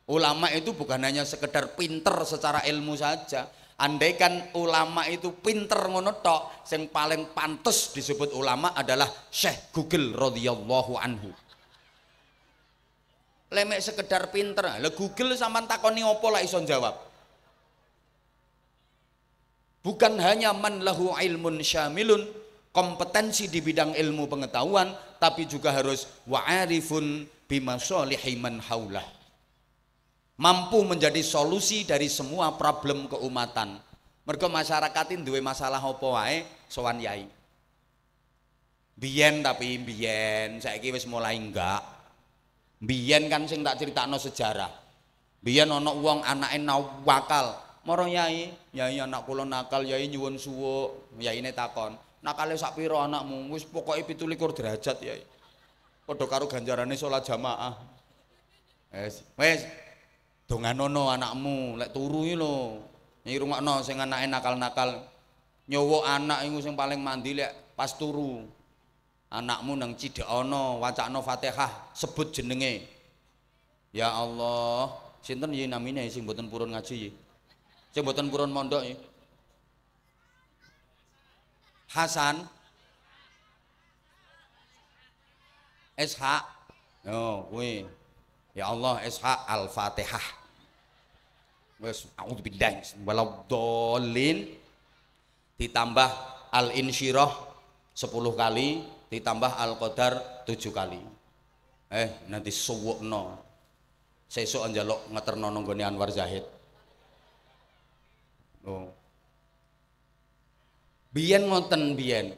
Ulama itu bukan hanya sekedar pinter secara ilmu saja. Andaikan ulama itu pinter monotok, yang paling pantas disebut ulama adalah Syekh Google radhiyallahu anhu. Lemek sekedar pinter, le Google sama takoni opo lah ison jawab. Bukan hanya man lahu ilmun syamilun, kompetensi di bidang ilmu pengetahuan, tapi juga harus wa'arifun bima man haulah. Mampu menjadi solusi dari semua problem keumatan. Mergo masyarakat duwe masalah apa wae sowan yai. Biyen tapi biyen saiki wis mulai enggak. Biyen kan sing tak no sejarah. Biyen ana wong anake nawakal Moro yai, yai anak kula nakal, yai nyuwun suwuk. Yaine takon, nakale sak pira anakmu? Wis pokoke 17 derajat, yai. Padha karo ganjarane salat jamaah. Wis, wis. Donganono anakmu, lek turu iki lho. Iki nono sing anake nakal-nakal. Nyowo anak iku sing paling mandi lek pas turu. Anakmu nang cidekana, wacakno Fatihah, sebut jenenge. Ya Allah, sinten yen namine sing mboten purun ngaji Cebutan mboten purun mondok ya. Hasan SH Yo, kuwi. Ya Allah SH Al-Fatihah. Wes auzubillahi dolin ditambah al-insyirah 10 kali ditambah al-qadar 7 kali. Eh, nanti suwukno. Sesuk njaluk ngeterno nggone Anwar Zahid. Loh. Biyen ngoten biyen.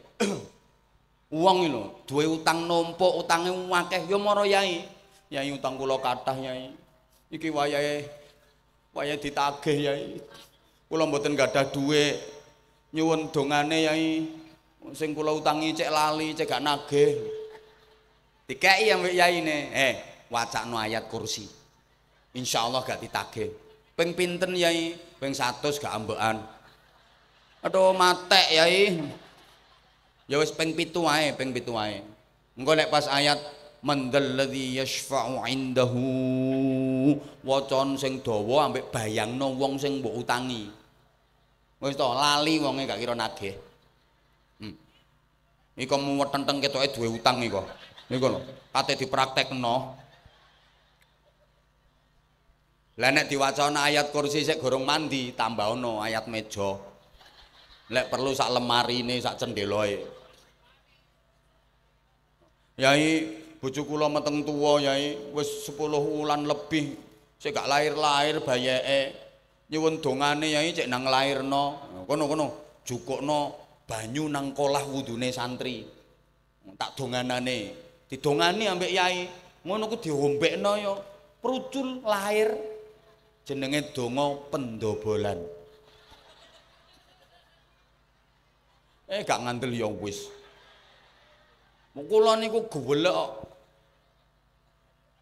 Uang ini, duwe utang numpuk, utange akeh ya mara yai. Yai utang kula kathah yai. Iki wayahe wayahe ditagih yai. Kula mboten gadah duwe nyuwun dongane yai. Sing kula utangi cek lali, cek gak nagih. Dikeki ya mbek yaine. Eh, wacakno ayat kursi. Insyaallah Allah gak ditagih. Ping pinten yai? ping 100 gak ambekan. Aduh matek yai. Ya wis ping 7 wae, ping 7 wae. Engko nek pas ayat man dzalladzi yashfa'u indahu wacan sing dawa ambek bayangno wong sing mbok utangi. Wis to lali wonge gak kira nagih. Hmm. Iko muwetenteng ketoke duwe utang iko. Niku lho, ate dipraktekno. Lah nek diwacana ayat kursi sik gorong mandi, tambahno ayat meja. Lek perlu sak ini sak cendeloe. Yai, bojo kula meteng tuwa, Yai, wis 10 wulan lebih sik gak lahir-lahir bayeke. Nyuwun dongane Yai cek nang lairno. Kono-kono jukukno banyu nang kolah wudune santri. Tak donganane. Didongani ambek Yai. Ngono ku diombekno ya. Perucul lahir jenenge donga pendobolan eh gak ngandel yo wis kula niku kok.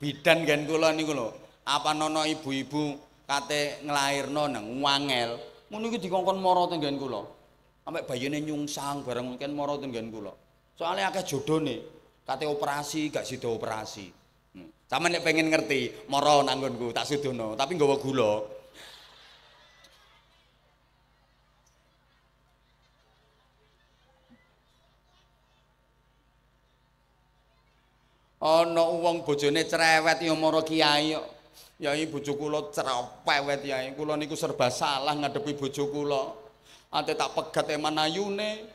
bidan gen kula niku lho apa nono ibu-ibu kate nglairno nang wangel ngono iki dikongkon mara teng gen kula sampe bayine nyungsang bareng mungkin mara teng kula soalnya akeh jodone kate operasi gak sida operasi Sama nek pengen ngerti, moro nanggonku tak sudono, tapi nggawa gula. Ana wong bojone cerewet ya moro kiai kok. Ya. Yai bojo kula cerewet ya kula niku serba salah ngadepi bojo kula. Ate tak pegat eman ayune,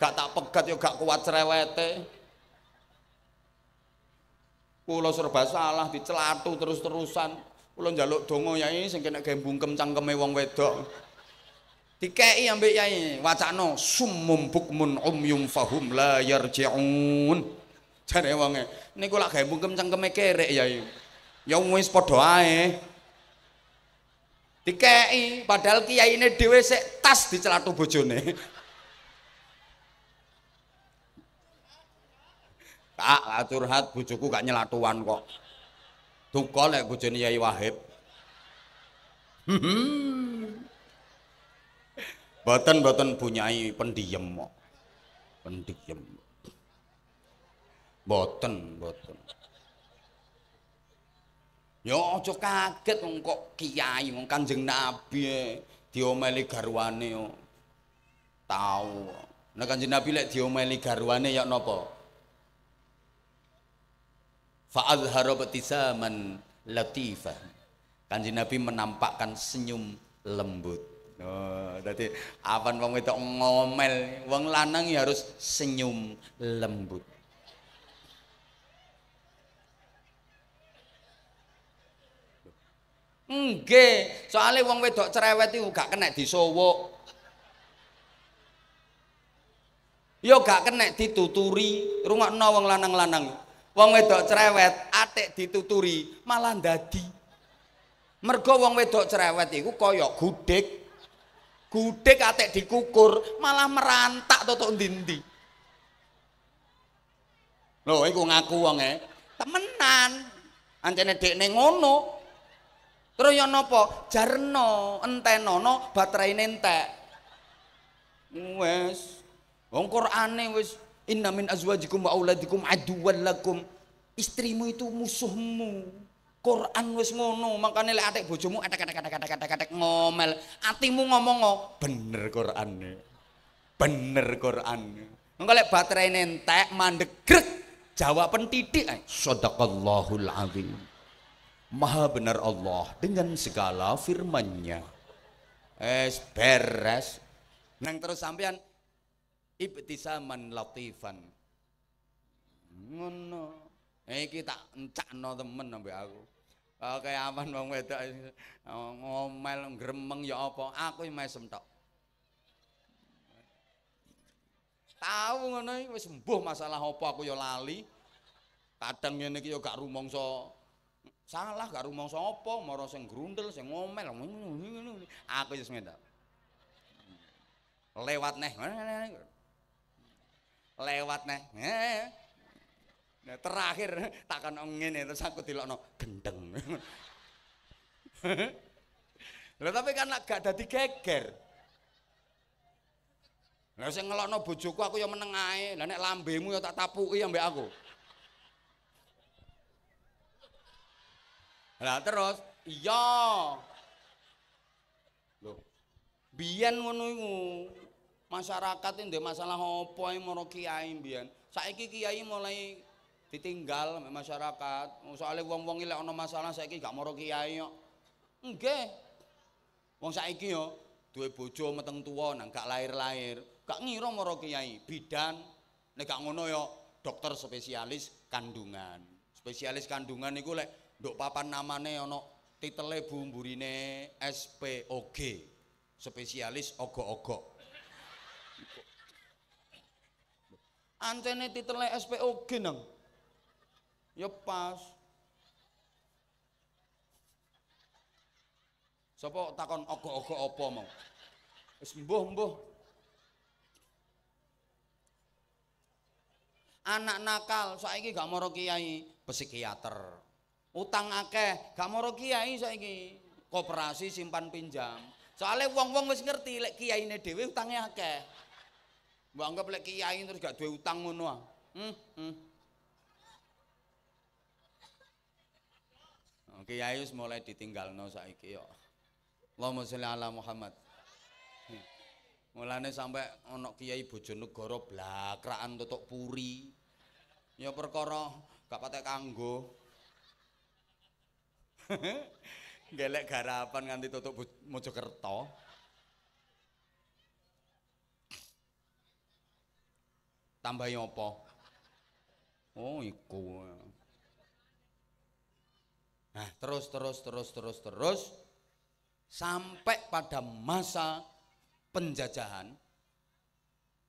gak tak pegat ya gak kuat cerewete. Kulo serba salah dicelatu terus-terusan. Kulo njaluk donga yai sing kena gawe bungkem cangkeme wong wedok. Dikeki ambek yai wacana summum bukmun umyum fahum la yarji'un. Jare wonge, niku lak gawe bungkem cangkeme kerek yai. Ya wis padha ae. Dikeki padahal kiyaine dhewe sik tas dicelatu bojone. Tak lah curhat bojoku gak nyelatuan kok. Duka lek bojone Yai Wahib. Boten-boten bunyai pendiem kok. Pendiem. Boten, boten. Ya aja kaget wong kok kiai wong Kanjeng Nabi e, diomeli garwane yo. Tau. Nek Kanjeng Nabi lek diomeli garwane ya napa? Fa'adhara batisaman latifah. kanji Nabi menampakkan senyum lembut. Oh, jadi awan wong wedok ngomel, wong lanang ya harus senyum lembut. Enggak. soalnya wong wedok cerewet itu gak kena disowok. Ya gak kena dituturi, rumah wong lanang-lanang. wong wedok cerewet atik dituturi malah dadi mergo wong wedok cerewet iku kaya gudeg. Gudeg atik dikukur malah merantak toto ndindi lho iku ngaku wong e temenan ancene dekne ngono terus yen napa jarno entenono baterai entek wes wong Qur'ane wis Inna min azwajikum wa auladikum aduwan lakum. Istrimu itu musuhmu. Quran wis ngono, makane lek atik bojomu atek-atek-atek-atek ngomel. Atimu ngomong oh. bener Qurane. Bener Qurane. Engko lek baterai nentek mandek grek jawaban titik. Sadaqallahul azim. Maha benar Allah dengan segala firman-Nya. Es beres. Nang terus sampean ibtisaman latifan ngono iki tak encakno temen ambek aku ah, kaya aman wong wedok ngomel gremeng ya apa aku mesem tok tahu ngono wis sembuh masalah apa aku ya lali kadang ngene iki ya gak rumangsa salah gak rumangsa apa mara sing grundel sing ngomel aku wis ngene lewat neh lewat nih eh. nah, terakhir takkan ongin terus aku dilokno gendeng lah tapi kan gak ada digeger lah saya ngelokno bujuku aku yang menengai lah nek lambemu ya tak tapui yang mbak aku lah terus iya Loh, biyen ngono iku masyarakat ini masalah apa yang mau kiai Saiki kiai mulai ditinggal masyarakat. Soalnya wong-wong iki masalah saiki gak mau kiai kok. Nggih. Wong saiki yo dua bojo meteng tua nang gak lahir-lahir, gak ngiro mau kiai, bidan. Nek gak ngono yo dokter spesialis kandungan. Spesialis kandungan niku lek dok papan namane ono titele bumburine SPOG. Spesialis ogo-ogo. Ancene titel SPOG nang. Ya pas. Sopo takon ogo-ogo apa mau? Wis mbuh-mbuh. Anak nakal saiki gak moro kiai, psikiater. Utang akeh, gak moro kiai saiki. Koperasi simpan pinjam. Soalnya wong-wong wis ngerti lek ini dhewe utange akeh. Mbak anggap lek kiai terus gak duwe utang ngono ah. Hmm. hmm. Oke, oh, okay, wis mulai ditinggalno saiki yo. Allahumma sholli ala Muhammad. Hmm. Mulane sampai ana kiai Bojonegoro blakrakan totok puri. Ya perkara gak patek kanggo. Gelek garapan nganti totok Mojokerto. tambahi apa oh iku nah terus terus terus terus terus sampai pada masa penjajahan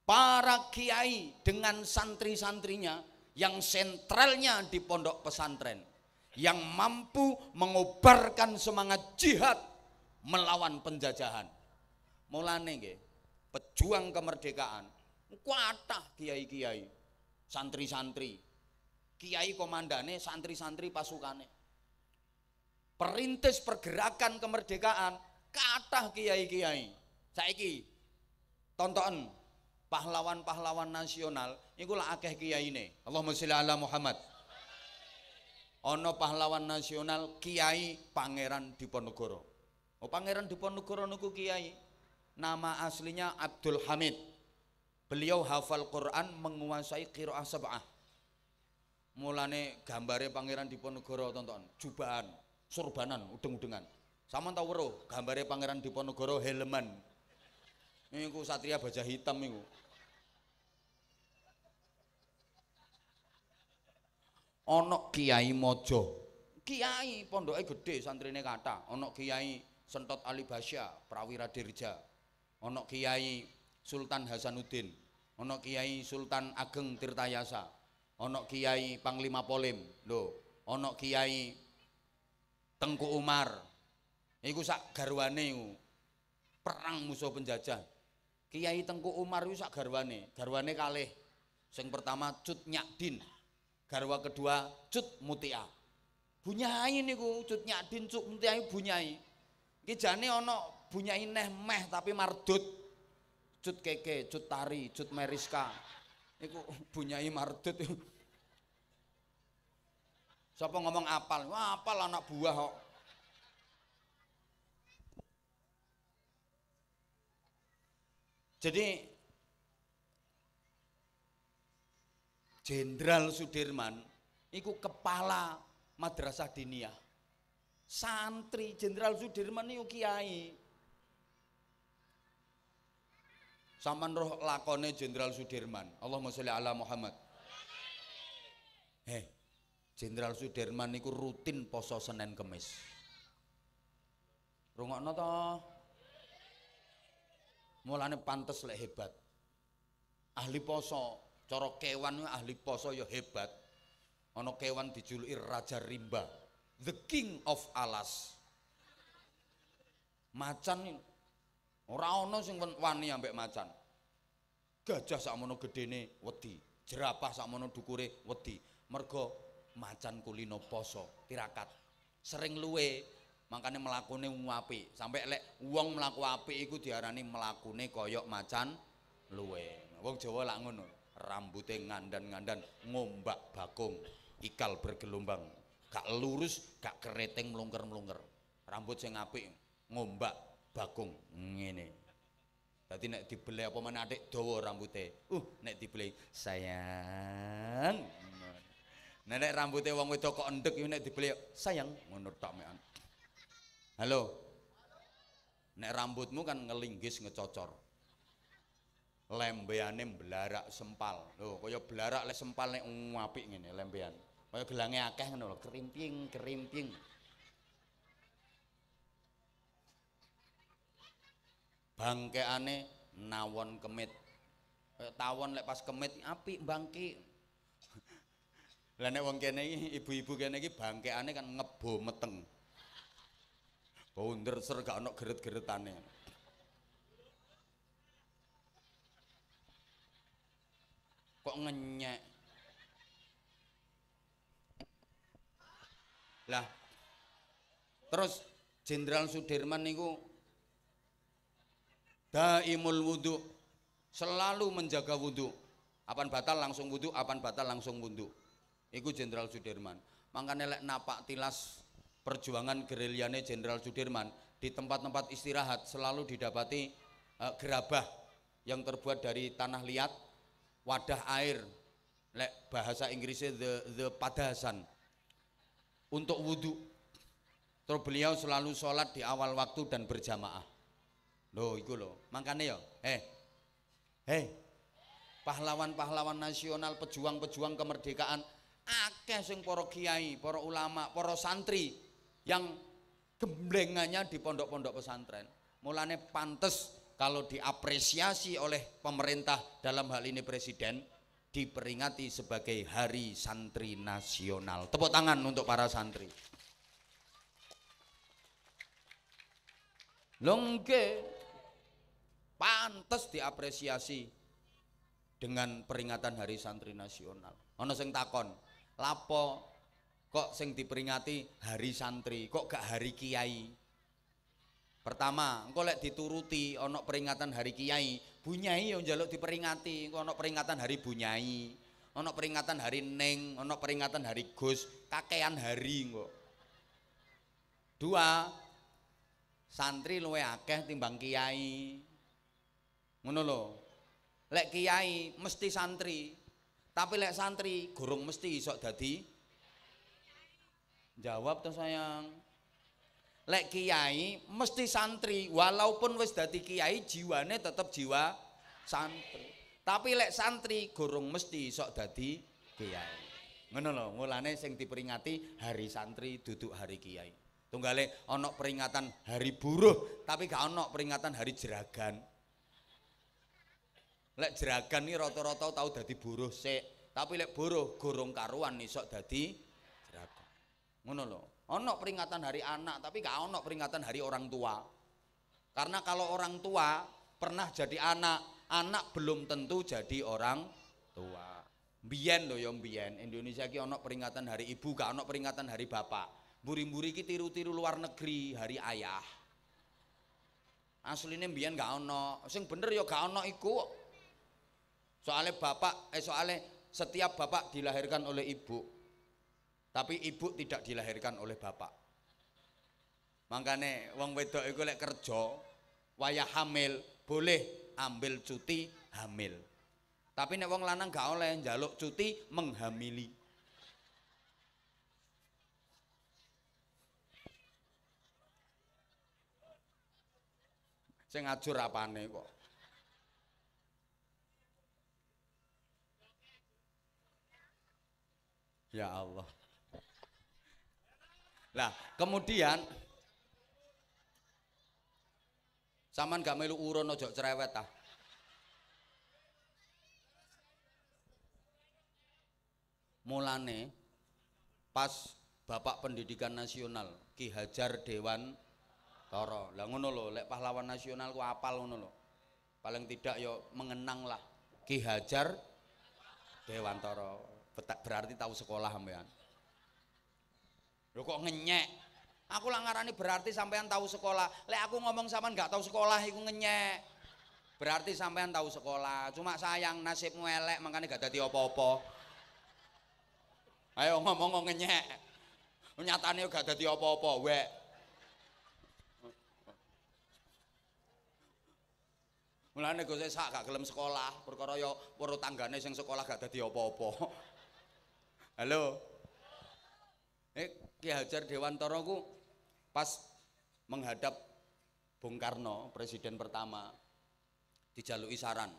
para kiai dengan santri-santrinya yang sentralnya di pondok pesantren yang mampu mengobarkan semangat jihad melawan penjajahan mulane nggih pejuang kemerdekaan Kuatah kiai-kiai, santri-santri. Kiai komandane, santri-santri pasukane. Perintis pergerakan kemerdekaan, kuatah kiai-kiai. Saiki tonton pahlawan-pahlawan nasional ini lak akeh ini, Allahumma sholli ala Muhammad. ono pahlawan nasional Kiai Pangeran Diponegoro. Oh Pangeran Diponegoro nuku kiai. Nama aslinya Abdul Hamid. Beliau hafal Quran menguasai qiraah sab'ah. Mulane gambare Pangeran Diponegoro tonton, jubahan, surbanan, udeng-udengan. Sama tahu weruh gambare Pangeran Diponegoro helman. Iku satria baja hitam iku onok Kiai Mojo. Kiai pondoke gede santrine kata, Onok Kiai Sentot Ali Basya, Prawira Dirja. Onok Kiai Sultan Hasanuddin. Onok Kiai Sultan Ageng Tirtayasa, onok Kiai Panglima Polim, lho, ana Kiai Tengku Umar. Iku sak garwane iku. Perang musuh penjajah. Kiai Tengku Umar iku sak garwane, garwane kalih. Sing pertama Cut Nyakdin, garwa kedua Cut Mutia. Bunyai niku Cut Nyakdin Cut Mutia bunyai. Iki jane ana bunyai neh meh tapi mardut. Cut Keke, Cut Tari, Cut Meriska. Iku bunyai mardut. siapa ngomong apal? Wah, apal anak buah kok. Jadi Jenderal Sudirman iku kepala madrasah diniyah. Santri Jenderal Sudirman itu kiai. Saman roh lakone Jenderal Sudirman. Allahumma sholli ala Muhammad. Heh. Jenderal Sudirman niku rutin poso Senin Kamis. Rungokno to? Mulane pantes lek hebat. Ahli poso, cara kewan ahli poso ya hebat. Ana kewan dijuluki Raja Rimba, the king of alas. Macan Ora ana sing wani ambek macan. Gajah sakmono gedene wedi, jerapah sakmono dukure wedi. Mergo macan kulino poso, tirakat. Sering luwe, makane mlakune apik. Sampai lek wong mlaku apik iku diarani mlakune kaya macan luwe. Wong Jawa lak ngono, rambute ngandan-ngandan, ngombak bakung, ikal bergelombang. Gak lurus, gak keriting melonggar melonggar, Rambut sing apik, ngombak bakung ngene tadi nek dibeli apa meneh atik dawa rambute uh nek dibeli sayang Nenek rambutnya rambute wong wedok kok endek yo nek dibeli sayang menurut tok mekan halo nek rambutmu kan ngelinggis ngecocor lembeane belarak sempal lho kaya belarak le sempal nek apik ngene lembean kaya gelange akeh ngono kerimping kerimping bangkeane nawon kemit tawon lek pas kemit apik bangke lah nek wong kene iki ibu-ibu kene iki bangkeane kan ngebo meteng bunder ser gak ana geret-geretane kok ngenyek lah terus Jenderal Sudirman niku daimul wudhu selalu menjaga wudhu apan batal langsung wudhu apan batal langsung wudhu itu Jenderal Sudirman Maka nelek napak tilas perjuangan gerilyane Jenderal Sudirman di tempat-tempat istirahat selalu didapati e, gerabah yang terbuat dari tanah liat wadah air lek bahasa Inggrisnya the, the padasan untuk wudhu terus beliau selalu sholat di awal waktu dan berjamaah Loh iku lho, mangkane ya. Eh. Eh. Pahlawan-pahlawan nasional, pejuang-pejuang kemerdekaan akeh sing para kiai, para ulama, para santri yang gemblengannya di pondok-pondok pesantren. Mulane pantes kalau diapresiasi oleh pemerintah dalam hal ini presiden diperingati sebagai Hari Santri Nasional. Tepuk tangan untuk para santri. Longke pantas diapresiasi dengan peringatan Hari Santri Nasional. Ono sing takon, lapo kok sing diperingati Hari Santri, kok gak Hari Kiai? Pertama, engko lek dituruti ono peringatan Hari Kiai, Bunyai yang jaluk diperingati, engko ono peringatan Hari Bunyai, ono peringatan Hari Neng, ono peringatan Hari Gus, kakean hari engko. Dua, santri luwe akeh timbang kiai ngono lho lek kiai mesti santri tapi lek santri gurung mesti sok dadi jawab tuh sayang lek kiai mesti santri walaupun wis dadi kiai jiwane tetap jiwa santri tapi lek santri gurung mesti sok dadi kiai ngono lho mulane sing diperingati hari santri duduk hari kiai tunggale onok peringatan hari buruh tapi gak onok peringatan hari jeragan Lek jeragan nih rata-rata tahu dadi buruh se, tapi lek buruh gorong karuan nih sok dadi jeragan. Ngono loh, ono peringatan hari anak, tapi gak ono peringatan hari orang tua. Karena kalau orang tua pernah jadi anak, anak belum tentu jadi orang tua. Bien loh yang bien Indonesia ki ono peringatan hari ibu, gak ono peringatan hari bapak. buri buri ki tiru-tiru luar negeri, hari ayah. Asline mbiyen gak ono, Sing bener ya gak ono iku Soalnya bapak, eh soalnya setiap bapak dilahirkan oleh ibu, tapi ibu tidak dilahirkan oleh bapak. Makanya wong wedok itu lek kerja, wayah hamil, boleh ambil cuti hamil. Tapi nek wong lanang gak oleh njaluk cuti menghamili. Sing ngajur apane kok. Ya Allah. Lah, kemudian Saman gak melu urun ojo cerewet ah. Mulane pas Bapak Pendidikan Nasional Ki Hajar Dewan Toro. Lah ngono lho, lek pahlawan nasional ku apal ngono lho. Paling tidak yo mengenang lah Ki Hajar Dewan Toro berarti tahu sekolah sampean. Lho kok ngenyek? Aku lah ngarani berarti sampean tahu sekolah. Lek aku ngomong sampean nggak tahu sekolah iku ngenyek. Berarti sampean tahu sekolah. Cuma sayang nasibmu elek makanya gak jadi apa-apa. Ayo ngomong kok ngenyek. Nyatane gak jadi apa-apa, wek. Mulane gue sak gak gelem sekolah, perkara yo para tanggane sing sekolah gak dadi apa-apa. Halo. Eh, Ki Hajar Dewantoro ku pas menghadap Bung Karno, presiden pertama, dijalui saran.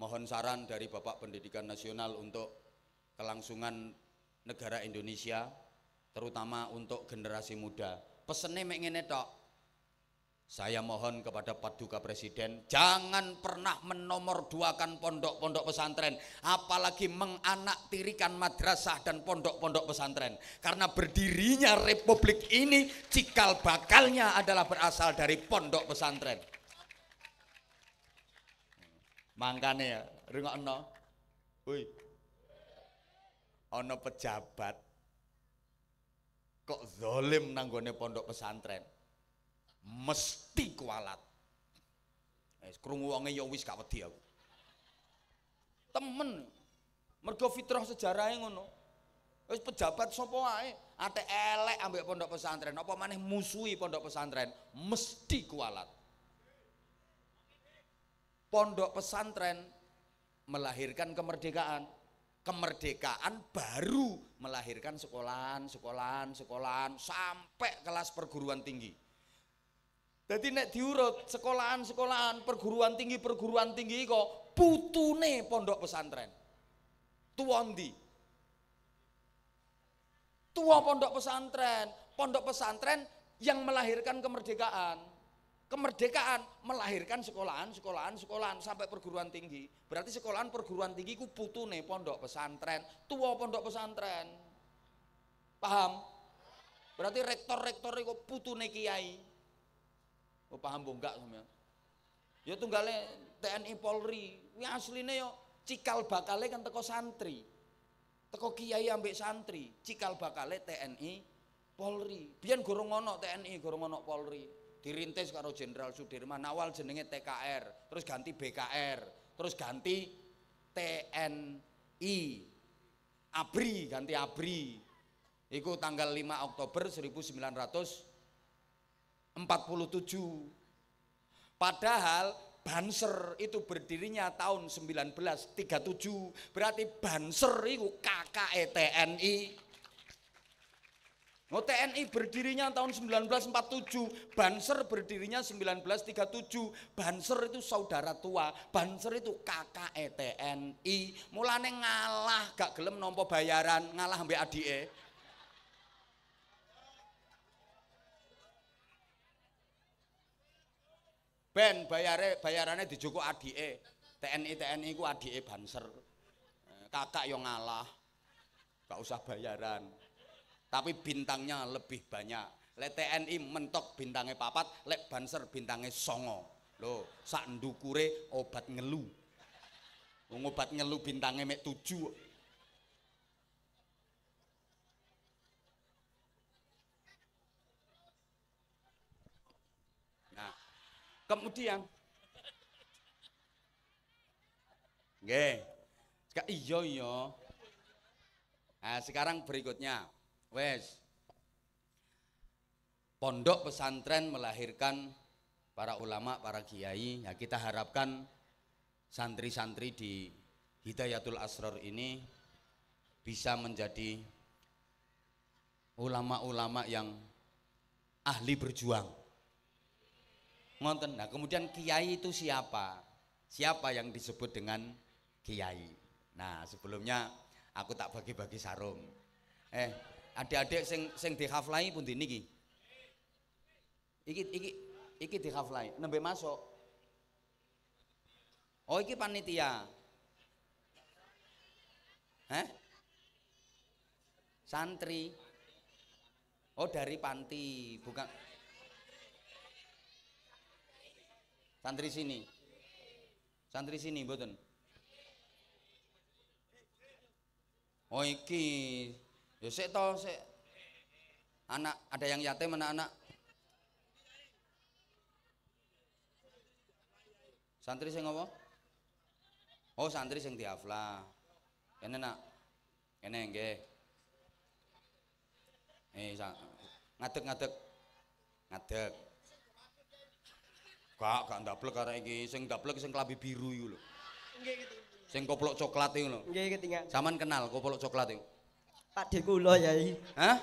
Mohon saran dari Bapak Pendidikan Nasional untuk kelangsungan negara Indonesia, terutama untuk generasi muda. Pesennya mek ngene tok. Saya mohon kepada Paduka Presiden, jangan pernah menomorduakan pondok-pondok pesantren, apalagi menganak tirikan madrasah dan pondok-pondok pesantren. Karena berdirinya republik ini, cikal bakalnya adalah berasal dari pondok pesantren. Mangkane ya, ono, Woi. ono pejabat kok zolim nanggone pondok pesantren mesti kualat. Wis eh, krungu wonge ya wis gak wedi Temen. Mergo fitrah sejarahe ngono. Wis pejabat sapa wae, ate elek ambek pondok pesantren, apa maneh musuhi pondok pesantren, mesti kualat. Pondok pesantren melahirkan kemerdekaan. Kemerdekaan baru melahirkan sekolahan, sekolahan, sekolahan sampai kelas perguruan tinggi. Jadi nek diurut sekolahan-sekolahan, perguruan tinggi perguruan tinggi kok putune pondok pesantren. tuwandi Tua pondok pesantren, pondok pesantren yang melahirkan kemerdekaan. Kemerdekaan melahirkan sekolahan, sekolahan, sekolahan sampai perguruan tinggi. Berarti sekolahan perguruan tinggi ku putune pondok pesantren, tua pondok pesantren. Paham? Berarti rektor-rektor iku putune kiai. Oh, paham bongkak sama Ya tunggale TNI Polri, kuwi aslinya yo ya, cikal bakalnya kan teko santri. Teko kiai ambek santri, cikal bakalnya TNI Polri. biar gorong ono TNI, gorong ono Polri. Dirintis karo Jenderal Sudirman, awal jenenge TKR, terus ganti BKR, terus ganti TNI. ABRI, ganti ABRI. Iku tanggal 5 Oktober 1900 47. Padahal Banser itu berdirinya tahun 1937. Berarti Banser itu kakak e TNI. No, oh, TNI berdirinya tahun 1947, Banser berdirinya 1937, Banser itu saudara tua, Banser itu kakak e TNI. Mulane ngalah gak gelem nompo bayaran, ngalah ambek adike. ben bayare bayarane dijukuk adike TNI TNI ku adike banser eh, kakak yang ngalah gak usah bayaran tapi bintangnya lebih banyak le TNI mentok bintangnya papat le banser bintangnya songo lo sak ndukure obat ngelu ngobat ngelu bintangnya mek tujuh Kemudian Nggih. iyo iyo. Iya. Nah, sekarang berikutnya. Wes. Pondok pesantren melahirkan para ulama, para kiai. Ya kita harapkan santri-santri di Hidayatul Asror ini bisa menjadi ulama-ulama yang ahli berjuang. Ngonten. Nah, kemudian kiai itu siapa? Siapa yang disebut dengan kiai? Nah, sebelumnya aku tak bagi-bagi sarung. Eh, adik-adik sing sing dihaflai pun niki. Iki iki iki dihaflai, nembe masuk. Oh, iki panitia. Eh, Santri. Oh, dari panti, bukan Santri sini. Santri sini boten. Oh iki. Ya sik to sik. Anak ada yang yatim anak-anak. Santri sing apa? Oh, santri sing diafla. Kene nak. Kene nggih. Eh, ngadeg-ngadeg. Ngadeg. Kak, gak ndablek karo iki. Sing ndablek sing klambi biru iku lho. Nggih gitu. Sing koplok coklat iku lho. Nggih gitu, Kak. kenal koplok coklat iku? Pakde kula, Yai. Hah?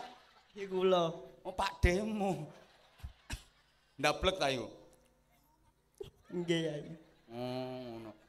Iki kula. Oh, pakdemu. ndablek ta iku? Nggih, ya Hmm, ngono.